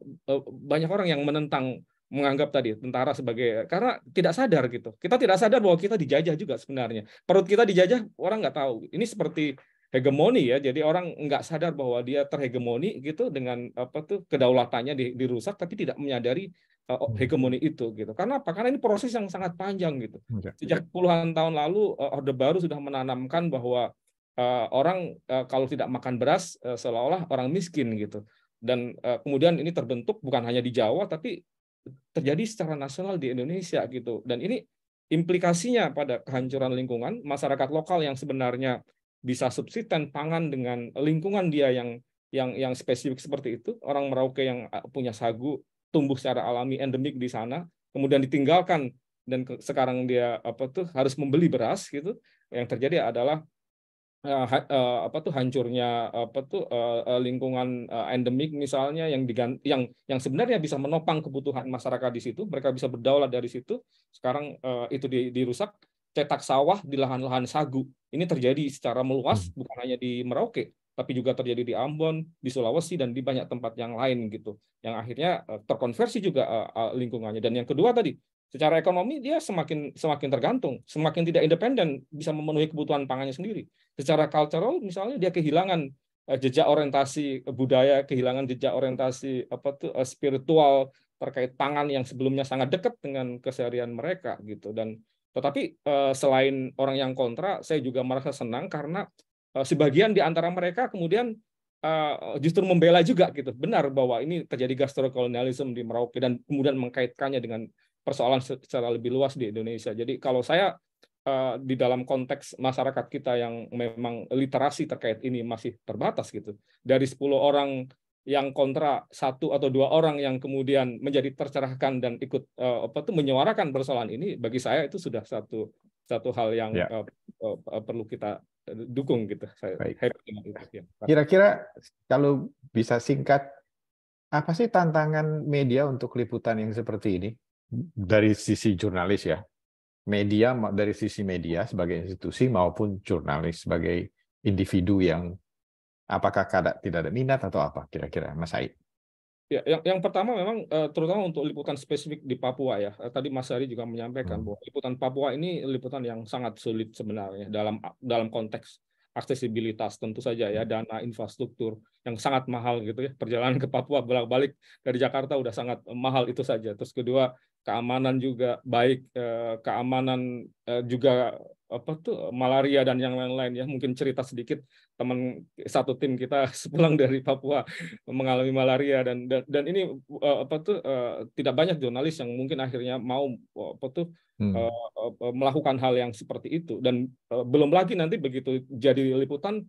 S2: banyak orang yang menentang menganggap tadi tentara sebagai karena tidak sadar gitu. Kita tidak sadar bahwa kita dijajah juga sebenarnya. Perut kita dijajah orang nggak tahu. Ini seperti hegemoni ya. Jadi orang nggak sadar bahwa dia terhegemoni gitu dengan apa tuh kedaulatannya dirusak tapi tidak menyadari e, oh, hmm. hegemoni itu gitu. Karena apa? Karena ini proses yang sangat panjang gitu. Iya. Sejak puluhan tahun lalu uh, Orde Baru sudah menanamkan bahwa e, orang kalau tidak makan beras seolah-olah orang miskin gitu. Dan kemudian ini terbentuk bukan hanya di Jawa tapi terjadi secara nasional di Indonesia gitu. Dan ini implikasinya pada kehancuran lingkungan, masyarakat lokal yang sebenarnya bisa subsisten pangan dengan lingkungan dia yang yang yang spesifik seperti itu orang Merauke yang eh, punya sagu tumbuh secara alami endemik di sana kemudian ditinggalkan dan ke, sekarang dia apa tuh harus membeli beras gitu yang terjadi adalah uh, uh, apa tuh hancurnya apa tuh uh, lingkungan uh, endemik misalnya yang digan yang yang sebenarnya bisa menopang kebutuhan masyarakat di situ mereka bisa berdaulat dari situ sekarang uh, itu di, dirusak cetak sawah di lahan-lahan sagu. Ini terjadi secara meluas hmm. bukan hanya di Merauke, tapi juga terjadi di Ambon, di Sulawesi dan di banyak tempat yang lain gitu. Yang akhirnya eh, terkonversi juga eh, eh, lingkungannya. Dan yang kedua tadi, secara ekonomi dia semakin semakin tergantung, semakin tidak independen bisa memenuhi kebutuhan pangannya sendiri. Secara cultural misalnya dia kehilangan jejak orientasi budaya, kehilangan jejak orientasi apa tuh spiritual terkait pangan yang sebelumnya sangat dekat dengan keseharian mereka gitu dan tetapi eh, selain orang yang kontra, saya juga merasa senang karena eh, sebagian di antara mereka kemudian eh, justru membela juga gitu. Benar bahwa ini terjadi gastrokolonialisme di Merauke dan kemudian mengkaitkannya dengan persoalan secara lebih luas di Indonesia. Jadi kalau saya di dalam konteks masyarakat kita yang memang literasi terkait ini masih terbatas gitu. Dari 10 orang yang kontra satu atau dua orang yang kemudian menjadi tercerahkan dan ikut uh, apa tuh menyuarakan persoalan ini bagi saya itu sudah satu satu hal yang ya. uh, uh, perlu kita dukung gitu. Saya ya, Kira-kira
S1: kalau bisa singkat apa sih tantangan media untuk liputan yang seperti ini dari sisi jurnalis ya? Media dari sisi media sebagai institusi maupun jurnalis sebagai individu yang Apakah kada, tidak ada minat atau apa kira-kira, Mas Said?
S2: Ya, yang, yang pertama memang eh, terutama untuk liputan spesifik di Papua ya. Eh, tadi Mas Hari juga menyampaikan hmm. bahwa liputan Papua ini liputan yang sangat sulit sebenarnya dalam dalam konteks aksesibilitas tentu saja ya hmm. dana infrastruktur yang sangat mahal gitu ya perjalanan ke Papua bolak-balik dari Jakarta udah sangat eh, mahal itu saja terus kedua keamanan juga baik eh, keamanan eh, juga apa tuh malaria dan yang lain-lain ya mungkin cerita sedikit teman satu tim kita sepulang dari Papua mengalami malaria dan dan, dan ini eh, apa tuh tidak banyak jurnalis yang mungkin akhirnya mau apa tuh hmm. melakukan hal yang seperti itu dan belum lagi nanti begitu jadi liputan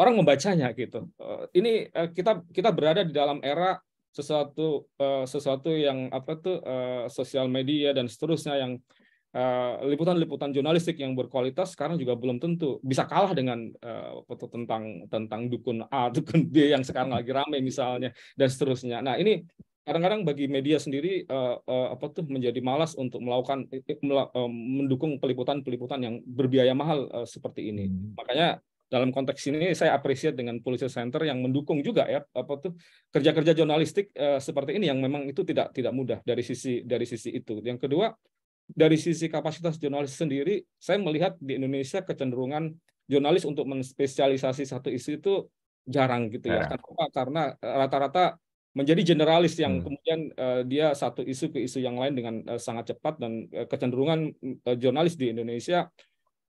S2: orang membacanya gitu ini kita kita berada di dalam era sesuatu uh, sesuatu yang apa tuh uh, sosial media dan seterusnya yang eh, liputan-liputan uh, jurnalistik yang berkualitas sekarang juga belum tentu bisa kalah dengan uh, tentang tentang dukun A, dukun B yang sekarang lagi ramai misalnya dan seterusnya. Nah ini kadang-kadang bagi media sendiri uh, uh, apa tuh menjadi malas untuk melakukan uh, mendukung peliputan-peliputan yang berbiaya mahal uh, seperti ini. Hmm. Makanya dalam konteks ini saya apresiasi dengan Pulitzer Center yang mendukung juga ya apa tuh kerja-kerja jurnalistik eh, seperti ini yang memang itu tidak tidak mudah dari sisi dari sisi itu. Yang kedua dari sisi kapasitas jurnalis sendiri saya melihat di Indonesia kecenderungan jurnalis untuk menspesialisasi satu isu itu jarang gitu ya. ya. Kenapa? Karena eh, rata-rata menjadi generalis yang hmm. kemudian uh, dia satu isu ke isu yang lain dengan uh, sangat cepat dan uh, kecenderungan uh, jurnalis di Indonesia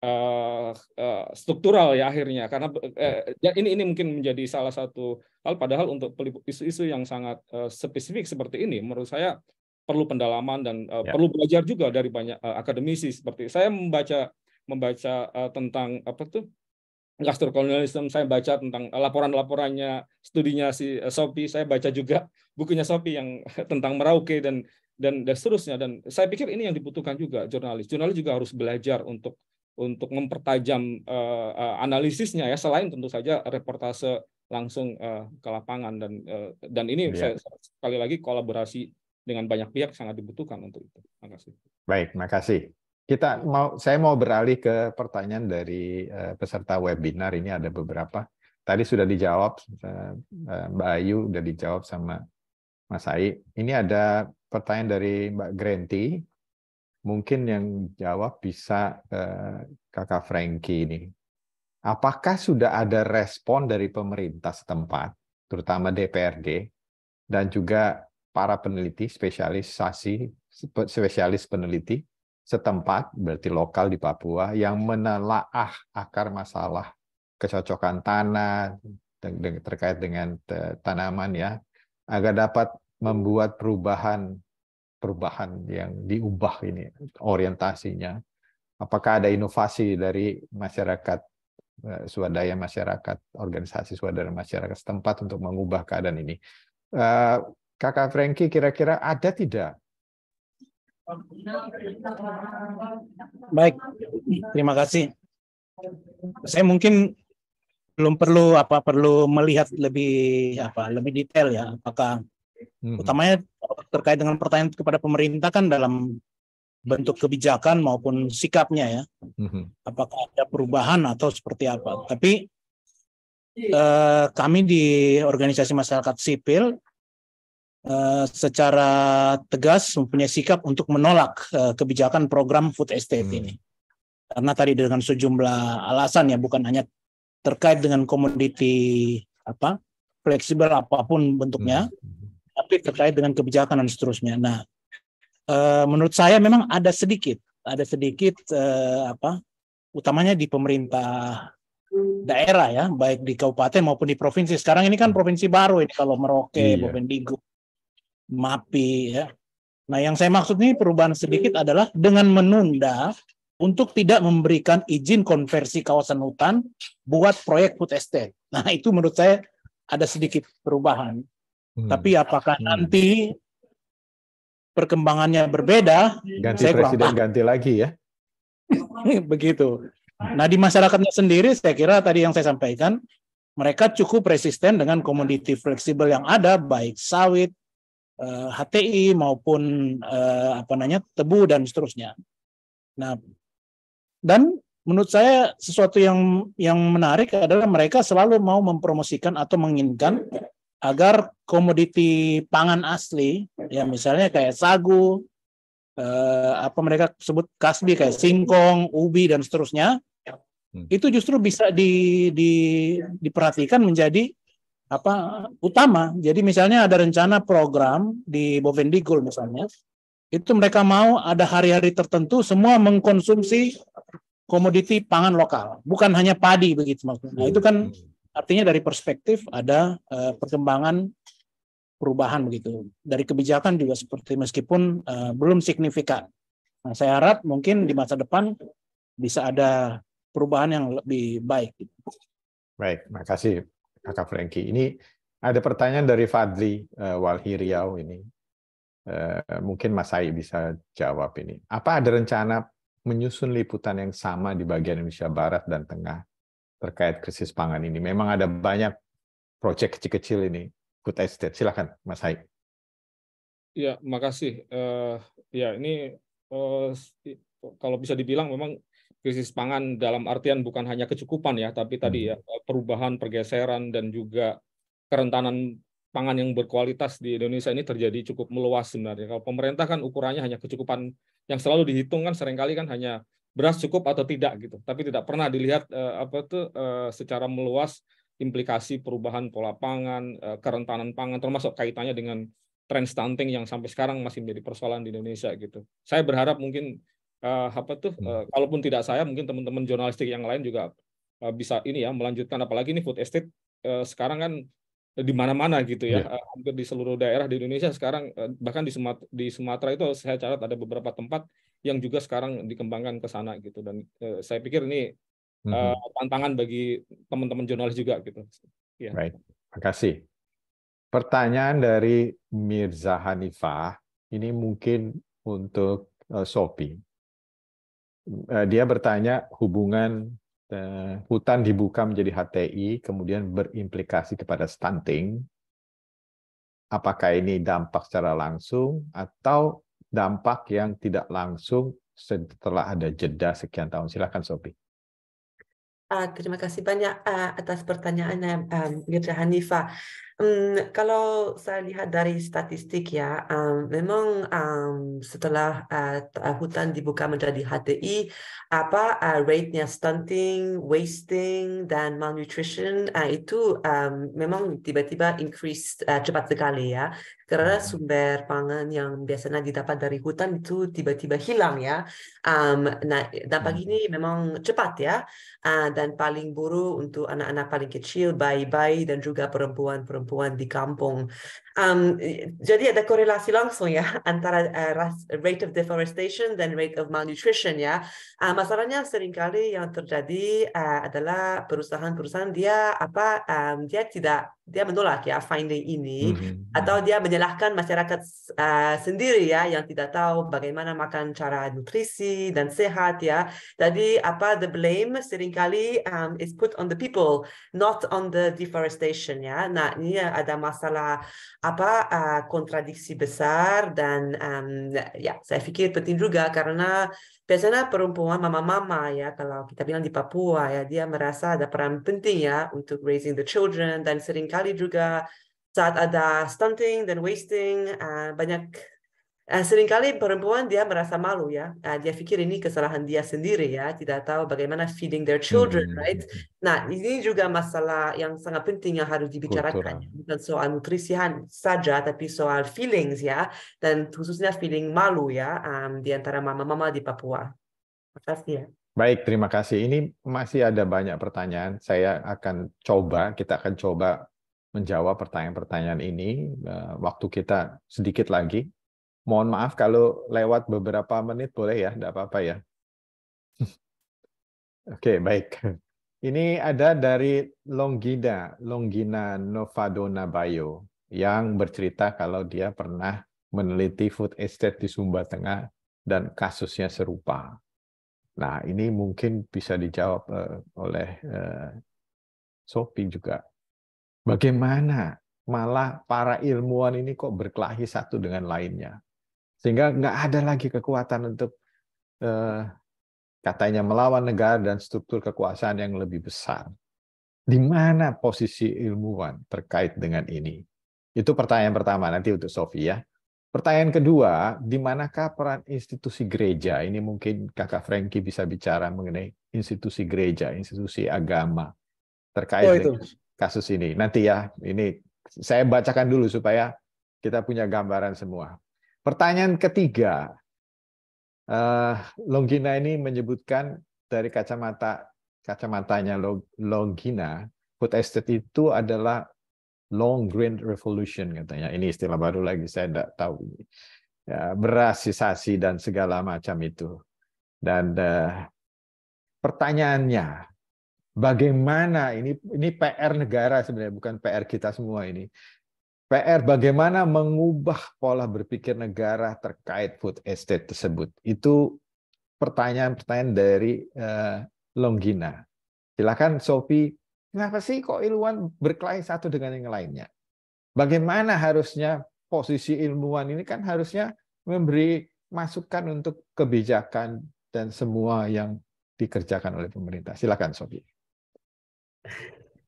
S2: uh, struktural ya akhirnya karena uh, ini ini mungkin menjadi salah satu hal padahal untuk isu-isu yang sangat uh, spesifik seperti ini menurut saya perlu pendalaman dan uh, ya. perlu belajar juga dari banyak uh, akademisi seperti saya membaca membaca uh, tentang apa tuh gestur kolonialisme saya baca tentang laporan-laporannya studinya si Sophie saya baca juga bukunya Sopi yang tentang Merauke dan dan dan seterusnya dan saya pikir ini yang dibutuhkan juga jurnalis jurnalis juga harus belajar untuk untuk mempertajam uh, uh, analisisnya ya selain tentu saja reportase langsung uh, ke lapangan dan uh, dan ini ya. saya, sekali lagi kolaborasi dengan banyak pihak sangat dibutuhkan untuk itu. Terima kasih.
S1: Baik, terima kasih. Kita mau saya mau beralih ke pertanyaan dari uh, peserta webinar ini ada beberapa. Tadi sudah dijawab uh, Mbak Ayu sudah dijawab sama Mas Ai. Ini ada pertanyaan dari Mbak Granti mungkin yang jawab bisa eh, Kakak Frankie ini. Apakah sudah ada respon dari pemerintah setempat, terutama DPRD, dan juga para peneliti spesialisasi spesialis peneliti setempat berarti lokal di Papua yang menelaah akar masalah kecocokan tanah terkait dengan eh, tanaman ya agar dapat membuat perubahan perubahan yang diubah ini orientasinya? Apakah ada inovasi dari masyarakat eh, swadaya masyarakat, organisasi swadaya masyarakat setempat untuk mengubah keadaan ini? Eh, Kakak Frankie kira-kira ada tidak Baik, terima kasih.
S4: Saya mungkin belum perlu apa perlu melihat lebih apa lebih detail ya apakah hmm. utamanya eh, terkait dengan pertanyaan kepada pemerintah kan dalam bentuk kebijakan maupun sikapnya ya hmm. apakah ada perubahan atau seperti apa tapi eh, kami di organisasi masyarakat sipil eh, secara tegas mempunyai sikap untuk menolak eh, kebijakan program food estate hmm. ini karena tadi dengan sejumlah alasan ya bukan hanya terkait dengan komoditi apa fleksibel apapun bentuknya hmm tapi terkait dengan kebijakan dan seterusnya. Nah, uh, menurut saya memang ada sedikit, ada sedikit uh, apa, utamanya di pemerintah daerah ya, baik di kabupaten maupun di provinsi. Sekarang ini kan provinsi baru ini kalau Merauke, iya. Digo, MAPI ya. Nah, yang saya maksud ini perubahan sedikit adalah dengan menunda untuk tidak memberikan izin konversi kawasan hutan buat proyek food estate. Nah, itu menurut saya ada sedikit perubahan. Hmm. Tapi apakah hmm. nanti perkembangannya berbeda? Ganti saya presiden kurang ganti lagi ya. Begitu. Nah di masyarakatnya sendiri saya kira tadi yang saya sampaikan mereka cukup resisten dengan komoditi fleksibel yang ada baik sawit, HTI eh, maupun eh, apa namanya tebu dan seterusnya. Nah dan menurut saya sesuatu yang yang menarik adalah mereka selalu mau mempromosikan atau menginginkan agar komoditi pangan asli ya misalnya kayak sagu eh, apa mereka sebut kasbi kayak singkong, ubi dan seterusnya ya. hmm. itu justru bisa di, di diperhatikan menjadi apa utama. Jadi misalnya ada rencana program di Bovendigul misalnya itu mereka mau ada hari-hari tertentu semua mengkonsumsi komoditi pangan lokal, bukan hanya padi begitu maksudnya. Nah, itu kan hmm. Artinya dari perspektif ada uh, perkembangan perubahan begitu. Dari kebijakan juga seperti meskipun uh, belum signifikan. Nah, saya harap mungkin di masa depan bisa ada perubahan yang lebih
S1: baik. Gitu. Baik, makasih Kakak Franky. Ini ada pertanyaan dari Fadli uh, eh, Walhi Riau ini. Uh, mungkin Mas Ai bisa jawab ini. Apa ada rencana menyusun liputan yang sama di bagian Indonesia Barat dan Tengah terkait krisis pangan ini. Memang ada banyak proyek kecil-kecil ini. Good estate, silakan Mas Hai.
S2: Ya, makasih. Uh, ya, ini uh, kalau bisa dibilang memang krisis pangan dalam artian bukan hanya kecukupan ya, tapi tadi ya hmm. perubahan, pergeseran dan juga kerentanan pangan yang berkualitas di Indonesia ini terjadi cukup meluas sebenarnya. Kalau pemerintah kan ukurannya hanya kecukupan yang selalu dihitung kan seringkali kan hanya beras cukup atau tidak gitu. Tapi tidak pernah dilihat uh, apa tuh uh, secara meluas implikasi perubahan pola pangan, uh, kerentanan pangan termasuk kaitannya dengan tren stunting yang sampai sekarang masih menjadi persoalan di Indonesia gitu. Saya berharap mungkin uh, apa tuh uh, kalaupun tidak saya mungkin teman-teman jurnalistik yang lain juga uh, bisa ini ya melanjutkan apalagi ini food estate uh, sekarang kan di mana-mana gitu ya, yeah. Iya. hampir di seluruh daerah di Indonesia sekarang bahkan di Sumatera, di Sumatera itu saya catat ada beberapa tempat yang juga sekarang dikembangkan ke sana gitu dan uh, saya pikir ini uh, mm-hmm. tantangan bagi teman-teman jurnalis juga gitu. Ya.
S1: Baik, Terima kasih. Pertanyaan dari Mirza Hanifah ini mungkin untuk uh, eh, Sopi. Uh, dia bertanya hubungan uh, hutan dibuka menjadi HTI kemudian berimplikasi kepada stunting apakah ini dampak secara langsung atau dampak yang tidak langsung setelah ada jeda sekian tahun. Silakan Sopi.
S3: Uh, ah, terima kasih banyak uh, atas pertanyaannya um, ah, Mirza Hanifa. Hmm, kalau saya lihat dari statistik ya, um, memang um, setelah uh, hutan dibuka menjadi HTI, apa uh, rate-nya stunting, wasting, dan malnutrition uh, itu um, memang tiba-tiba increase uh, cepat sekali ya. Karena hmm. sumber pangan yang biasanya didapat dari hutan itu tiba-tiba hilang ya. Um, nah, dampak hmm. ini memang cepat ya. Uh, dan paling buruk untuk anak-anak paling kecil, bayi-bayi, dan juga perempuan-perempuan perempuan di kampung Um, jadi ada korelasi langsung ya antara uh, rate of deforestation dan rate of malnutrition ya. Uh, masalahnya seringkali yang terjadi uh, adalah perusahaan-perusahaan dia apa um, dia tidak dia menolak ya finding ini mm-hmm. atau dia menyalahkan masyarakat uh, sendiri ya yang tidak tahu bagaimana makan cara nutrisi dan sehat ya. Jadi apa the blame seringkali um, is put on the people not on the deforestation ya. Nah ini ada masalah apa uh, kontradiksi besar dan um, ya saya pikir penting juga karena biasanya perempuan mama-mama ya kalau kita bilang di Papua ya dia merasa ada peran penting ya untuk raising the children dan seringkali juga saat ada stunting dan wasting uh, banyak Eh, seringkali perempuan dia merasa malu ya, eh, dia pikir ini kesalahan dia sendiri ya, tidak tahu bagaimana feeding their children, hmm. right? Hmm, hmm. Nah ini juga masalah yang sangat penting yang harus dibicarakan, Kultura. Ya. bukan soal nutrisi saja, tapi soal feelings ya, dan khususnya feeling malu ya um, di antara mama-mama di Papua. terima kasih ya.
S1: Baik, terima kasih. Ini masih ada banyak pertanyaan. Saya akan coba, kita akan coba menjawab pertanyaan-pertanyaan ini. Eh, waktu kita sedikit lagi, Mohon maaf kalau lewat beberapa menit boleh ya, tidak apa-apa ya. Oke, okay, baik. Ini ada dari Longgina, Longgina Novadona Bayo, yang bercerita kalau dia pernah meneliti food estate di Sumba Tengah dan kasusnya serupa. Nah, ini mungkin bisa dijawab eh, oleh uh, Sophie juga. Bagaimana malah para ilmuwan ini kok berkelahi satu dengan lainnya? sehingga nggak ada lagi kekuatan untuk eh, katanya melawan negara dan struktur kekuasaan yang lebih besar. Di mana posisi ilmuwan terkait dengan ini? Itu pertanyaan pertama nanti untuk Sofia. Pertanyaan kedua, di manakah peran institusi gereja? Ini mungkin Kakak Frankie bisa bicara mengenai institusi gereja, institusi agama terkait oh, dengan kasus ini. Nanti ya, ini saya bacakan dulu supaya kita punya gambaran semua. Pertanyaan ketiga, eh, Longina ini menyebutkan dari kacamata kacamatanya Longina, food estate itu adalah long grain revolution katanya. Ini istilah baru lagi saya tidak tahu ini. Ya, beras sisasi dan segala macam itu. Dan uh, pertanyaannya, bagaimana ini ini PR negara sebenarnya bukan PR kita semua ini. PR bagaimana mengubah pola berpikir negara terkait food estate tersebut. Itu pertanyaan-pertanyaan dari eh, Longgina. Silakan Sofi, kenapa sih kok ilmuwan berkelahi satu dengan yang lainnya? Bagaimana harusnya posisi ilmuwan ini kan harusnya memberi masukan untuk kebijakan dan semua yang dikerjakan oleh pemerintah. Silakan Sofi.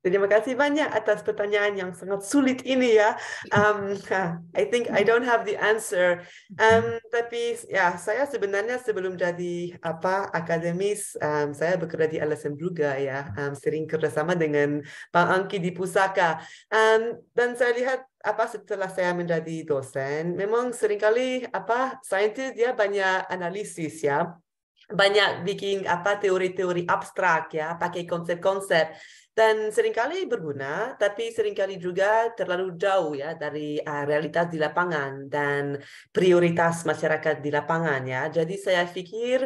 S3: Terima kasih banyak atas pertanyaan yang sangat sulit ini ya. Um, I think I don't have the answer. Um, tapi ya saya sebenarnya sebelum jadi apa akademis, um, saya bekerja di LSM juga ya. Um, sering kerjasama dengan Bang Angki di Pusaka. Um, dan saya lihat apa setelah saya menjadi dosen, memang seringkali apa saintis dia banyak analisis ya banyak bikin apa teori-teori abstrak ya pakai konsep-konsep dan seringkali berguna, tapi seringkali juga terlalu jauh ya dari uh, realitas di lapangan dan prioritas masyarakat di lapangan ya. Jadi saya pikir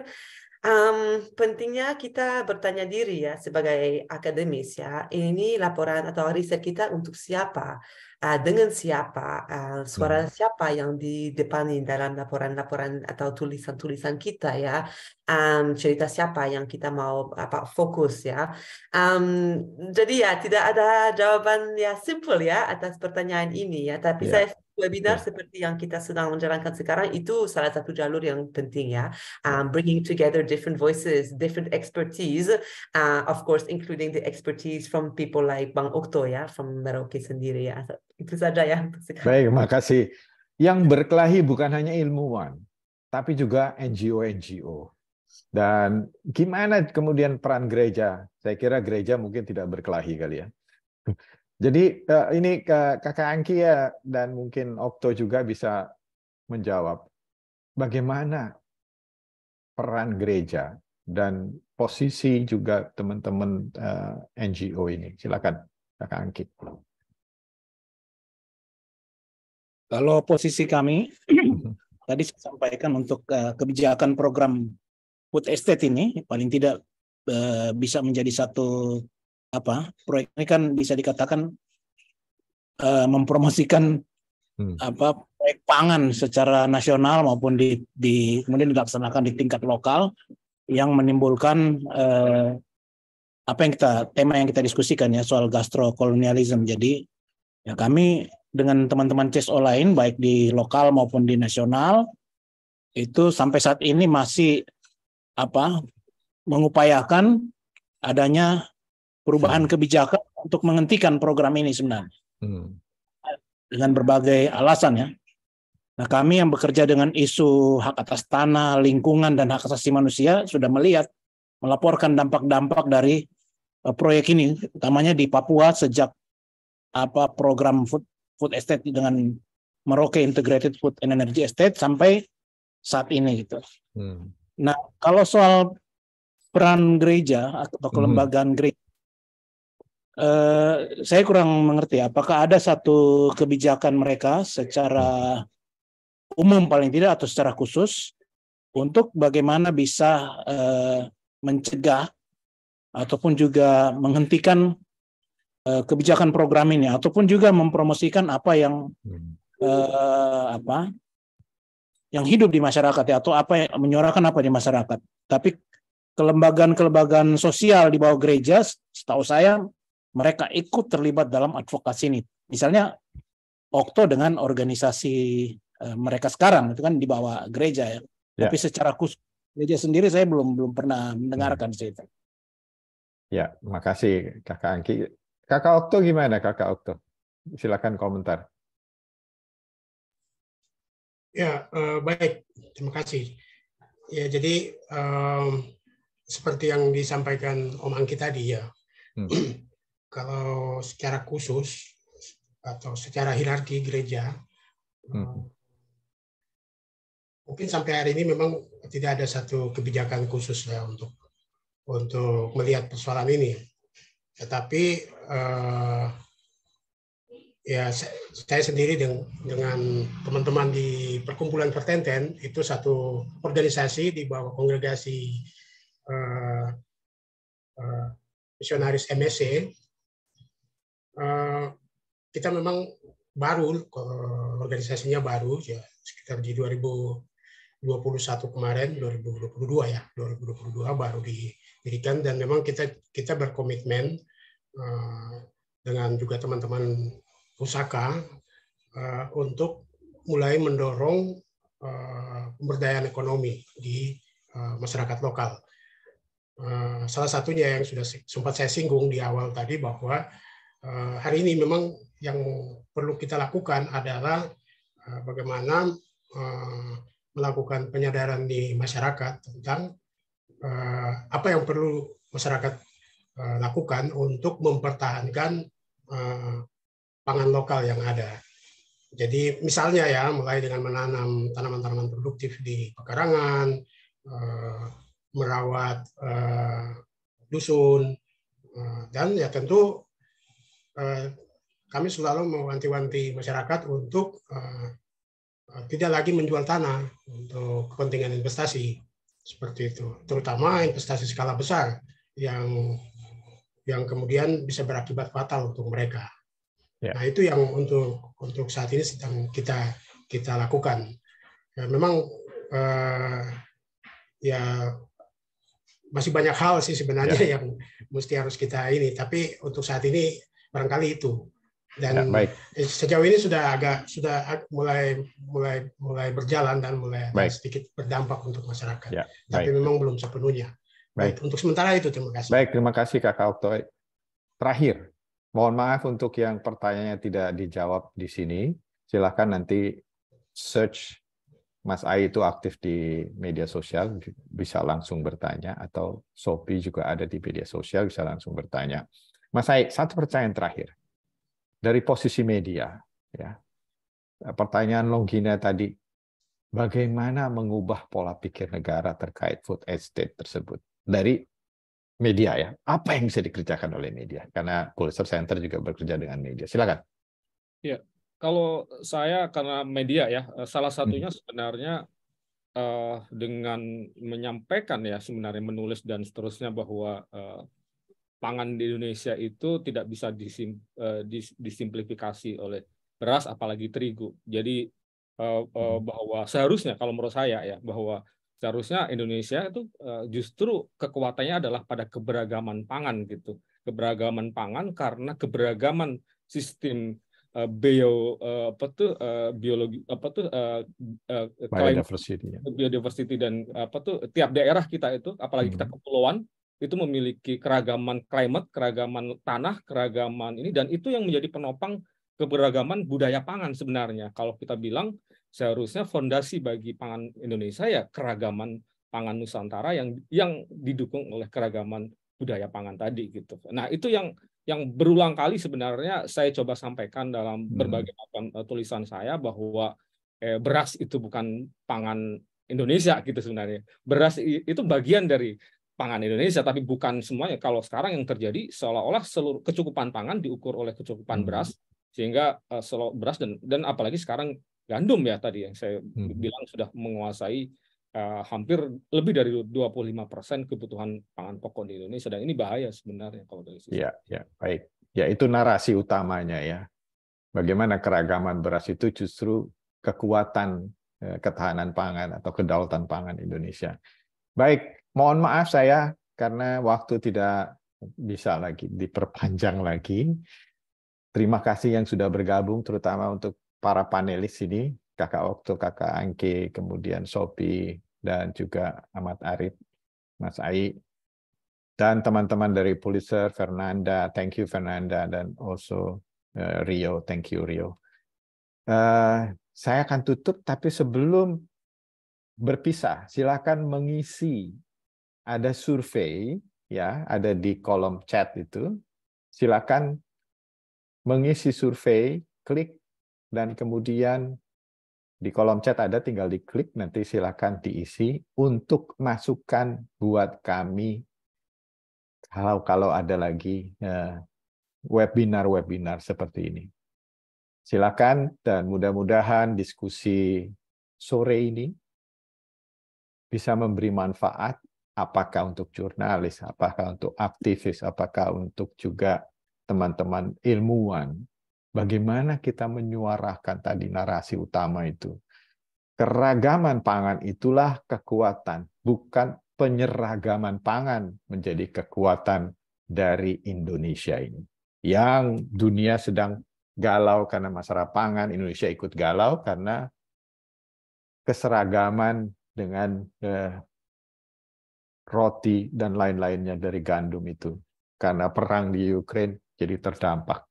S3: um, pentingnya kita bertanya diri ya sebagai akademis ya, ini laporan atau riset kita untuk siapa? uh, dengan siapa, uh, suara hmm. siapa yang di depan dalam laporan-laporan atau tulisan-tulisan kita ya, um, cerita siapa yang kita mau apa fokus ya. Um, jadi ya tidak ada jawaban ya simple ya atas pertanyaan ini ya, tapi yeah. saya webinar ya. seperti yang kita sedang menjalankan sekarang itu salah satu jalur yang penting ya. Um, bringing together different voices, different expertise, uh, of course including the expertise from people like Bang Okto ya, from Merauke sendiri ya. Itu saja ya. Baik,
S1: makasih. Yang berkelahi bukan hanya ilmuwan, tapi juga NGO-NGO. Dan gimana kemudian peran gereja? Saya kira gereja mungkin tidak berkelahi kali ya. Jadi eh, ini ke kakak Angki ya dan mungkin Okto juga bisa menjawab bagaimana peran gereja dan posisi juga teman-teman eh, NGO ini. Silakan kakak Angki.
S4: Kalau posisi kami mm-hmm. tadi saya sampaikan untuk eh, kebijakan program food estate ini paling tidak bisa menjadi satu apa proyek ini kan bisa dikatakan uh, mempromosikan hmm. apa proyek pangan secara nasional maupun di, di kemudian dilaksanakan di tingkat lokal yang menimbulkan uh, apa yang kita tema yang kita diskusikan ya soal gastrokolonialisme. Jadi ya kami dengan teman-teman CSO lain baik di lokal maupun di nasional itu sampai saat ini masih apa mengupayakan adanya perubahan hmm. kebijakan untuk menghentikan program ini sebenarnya hmm. dengan berbagai alasan ya. Nah kami yang bekerja dengan isu hak atas tanah, lingkungan dan hak asasi manusia sudah melihat melaporkan dampak-dampak dari uh, proyek ini, utamanya di Papua sejak apa program food food estate dengan Merauke Integrated Food and Energy Estate sampai saat ini gitu. Hmm. Nah kalau soal peran gereja atau hmm. kelembagaan hmm. gereja Eh, saya kurang mengerti apakah ada satu kebijakan mereka secara umum paling tidak atau secara khusus untuk bagaimana bisa uh, mencegah ataupun juga menghentikan uh, kebijakan program ini ataupun juga mempromosikan apa yang uh, apa yang hidup di masyarakat ya atau apa yang menyuarakan apa di masyarakat tapi kelembagaan-kelembagaan sosial di bawah gereja setahu saya mereka ikut terlibat dalam advokasi ini. Misalnya Okto dengan organisasi eh, mereka sekarang itu kan di bawah gereja ya. ya. Tapi secara khusus gereja sendiri saya belum belum pernah mendengarkan hmm. itu.
S1: Ya, makasih Kakak Angki. Kakak Okto gimana Kakak Okto? Silakan komentar.
S5: Ya, eh, baik. Terima kasih. Ya, jadi eh, seperti yang disampaikan Om Angki tadi ya. Hmm kalau secara khusus atau secara hierarki gereja hmm. Eh, mungkin sampai hari ini memang tidak ada satu kebijakan khusus ya untuk untuk melihat persoalan ini tetapi eh, ya saya sendiri dengan dengan teman-teman di perkumpulan Pertenten itu satu organisasi di bawah kongregasi eh, eh, misionaris MSC e, Eh, kita memang baru eh, organisasinya baru ya sekitar di 2021 kemarin 2022 ya 2022 baru didirikan dan memang kita kita berkomitmen eh, dengan juga teman-teman pusaka untuk mulai mendorong pemberdayaan ekonomi di masyarakat lokal. Salah satunya yang sudah sempat saya singgung di awal tadi bahwa Eh, hari ini memang yang perlu kita lakukan adalah eh, bagaimana eh, melakukan penyadaran di masyarakat tentang apa yang perlu masyarakat lakukan untuk mempertahankan pangan lokal yang ada. Jadi misalnya ya mulai dengan menanam tanaman-tanaman produktif di pekarangan, merawat dusun, dan ya tentu Eh, kami selalu mewanti-wanti masyarakat untuk eh, eh, tidak lagi menjual tanah untuk kepentingan investasi seperti itu, terutama investasi skala besar yang yang kemudian bisa berakibat fatal untuk mereka. Ya. Nah itu yang untuk untuk saat ini sedang kita kita lakukan. Ya, memang eh, ya masih banyak hal sih sebenarnya ya. yang mesti harus kita ini. Tapi untuk saat ini barangkali itu dan ya, baik. Eh, sejauh ini sudah agak sudah mulai mulai mulai berjalan dan mulai baik. sedikit berdampak untuk masyarakat
S1: ya, tapi baik.
S5: memang belum sepenuhnya baik. untuk sementara itu terima kasih baik terima
S1: kasih kakak Okto terakhir mohon maaf untuk yang pertanyaannya tidak dijawab di sini silahkan nanti search Mas Ai itu aktif di media sosial, bisa langsung bertanya, atau Sophie juga ada di media sosial, bisa langsung bertanya. Mas Aik, satu pertanyaan terakhir dari posisi media. Ya. Pertanyaan Longgina tadi, bagaimana mengubah pola pikir negara terkait food estate tersebut dari media ya? Apa yang bisa dikerjakan oleh media? Karena Pulitzer Center juga bekerja dengan media. Silakan.
S2: Ya, kalau saya karena media ya, salah satunya hmm. sebenarnya eh, dengan menyampaikan ya sebenarnya menulis dan seterusnya bahwa eh, pangan di Indonesia itu tidak bisa disim, eh, disimplifikasi oleh beras apalagi terigu. Jadi eh, eh, hmm. bahwa seharusnya kalau menurut saya ya bahwa seharusnya Indonesia itu justru kekuatannya adalah pada keberagaman pangan gitu. Keberagaman pangan karena keberagaman sistem bio apa tuh biologi apa tuh uh, uh, biodiversity. biodiversity dan apa tuh tiap daerah kita itu apalagi kita hmm. kepulauan itu memiliki keragaman climate, keragaman tanah, keragaman ini dan itu yang menjadi penopang keberagaman budaya pangan sebenarnya. Kalau kita bilang seharusnya fondasi bagi pangan Indonesia ya keragaman pangan Nusantara yang yang didukung oleh keragaman budaya pangan tadi gitu. Nah, itu yang yang berulang kali sebenarnya saya coba sampaikan dalam hmm. berbagai macam eh, tulisan saya bahwa eh, beras itu bukan pangan Indonesia gitu sebenarnya. Beras itu bagian dari pangan Indonesia, tapi bukan semuanya. Kalau sekarang yang terjadi seolah-olah seluruh kecukupan pangan diukur oleh kecukupan hmm. beras, sehingga uh, beras dan dan apalagi sekarang gandum ya tadi yang saya hmm. bilang sudah menguasai uh, hampir lebih dari 25% kebutuhan pangan pokok di Indonesia dan ini bahaya sebenarnya kalau dari sisi. Ya,
S1: ya, baik. Ya, itu narasi utamanya ya. Bagaimana keragaman beras itu justru kekuatan eh, ketahanan pangan atau kedaulatan pangan Indonesia. Baik, Mohon maaf saya karena waktu tidak bisa lagi diperpanjang lagi. Terima kasih yang sudah bergabung, terutama untuk para panelis ini, Kakak Okto, Kakak Angke, kemudian Sopi, dan juga Ahmad Arif, Mas Ai, dan teman-teman dari Pulitzer, Fernanda, thank you Fernanda, dan also eh, Rio, thank you Rio. Uh, saya akan tutup, tapi sebelum berpisah, silakan mengisi ada survei ya, ada di kolom chat itu. Silakan mengisi survei, klik dan kemudian di kolom chat ada tinggal diklik nanti silakan diisi untuk masukan buat kami kalau kalau ada lagi eh, webinar-webinar seperti ini. Silakan dan mudah-mudahan diskusi sore ini bisa memberi manfaat apakah untuk jurnalis, apakah untuk aktivis, apakah untuk juga teman-teman ilmuwan. Bagaimana kita menyuarakan tadi narasi utama itu? Keragaman pangan itulah kekuatan, bukan penyeragaman pangan menjadi kekuatan dari Indonesia ini. Yang dunia sedang galau karena masalah pangan, Indonesia ikut galau karena keseragaman dengan eh, roti, dan lain-lainnya dari gandum itu. Karena perang di Ukraine jadi terdampak.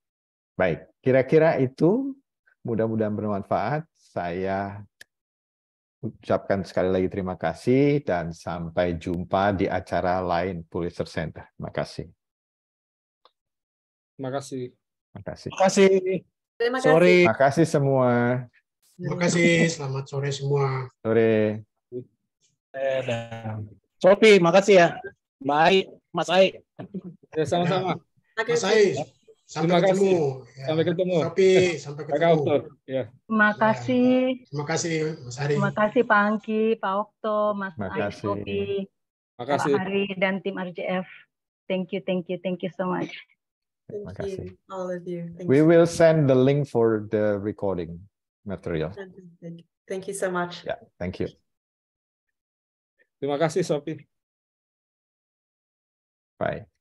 S1: Baik, kira-kira itu mudah-mudahan bermanfaat. Saya ucapkan sekali lagi terima kasih dan sampai jumpa di acara lain Pulitzer Center. Terima kasih. Terima kasih. Terima kasih. Terima kasih. Terima kasih. Sorry. Terima kasih semua.
S5: Terima kasih. Selamat sore semua.
S1: Sore.
S4: Eh, Sopi, makasih ya. Baik,
S5: Mas Ai. Ya, sama-sama. Mas Ai, sampai Terima ketemu. Ya. Sampai ketemu. Sopi, ya. sampai ketemu. Pak ya.
S4: Terima ya.
S1: kasih. Ya.
S5: Terima kasih, Mas Ari. Terima
S1: kasih Pak Angki, Pak Okto, Mas Ai, Sopi,
S5: Pak Ari,
S1: dan tim RJF. Thank you, thank you, thank you so much.
S3: Terima kasih. All of you. Thank We you.
S1: will send the link for the recording material.
S2: Thank you so much. Yeah, thank you. Terima kasih Sophie.
S1: Bye.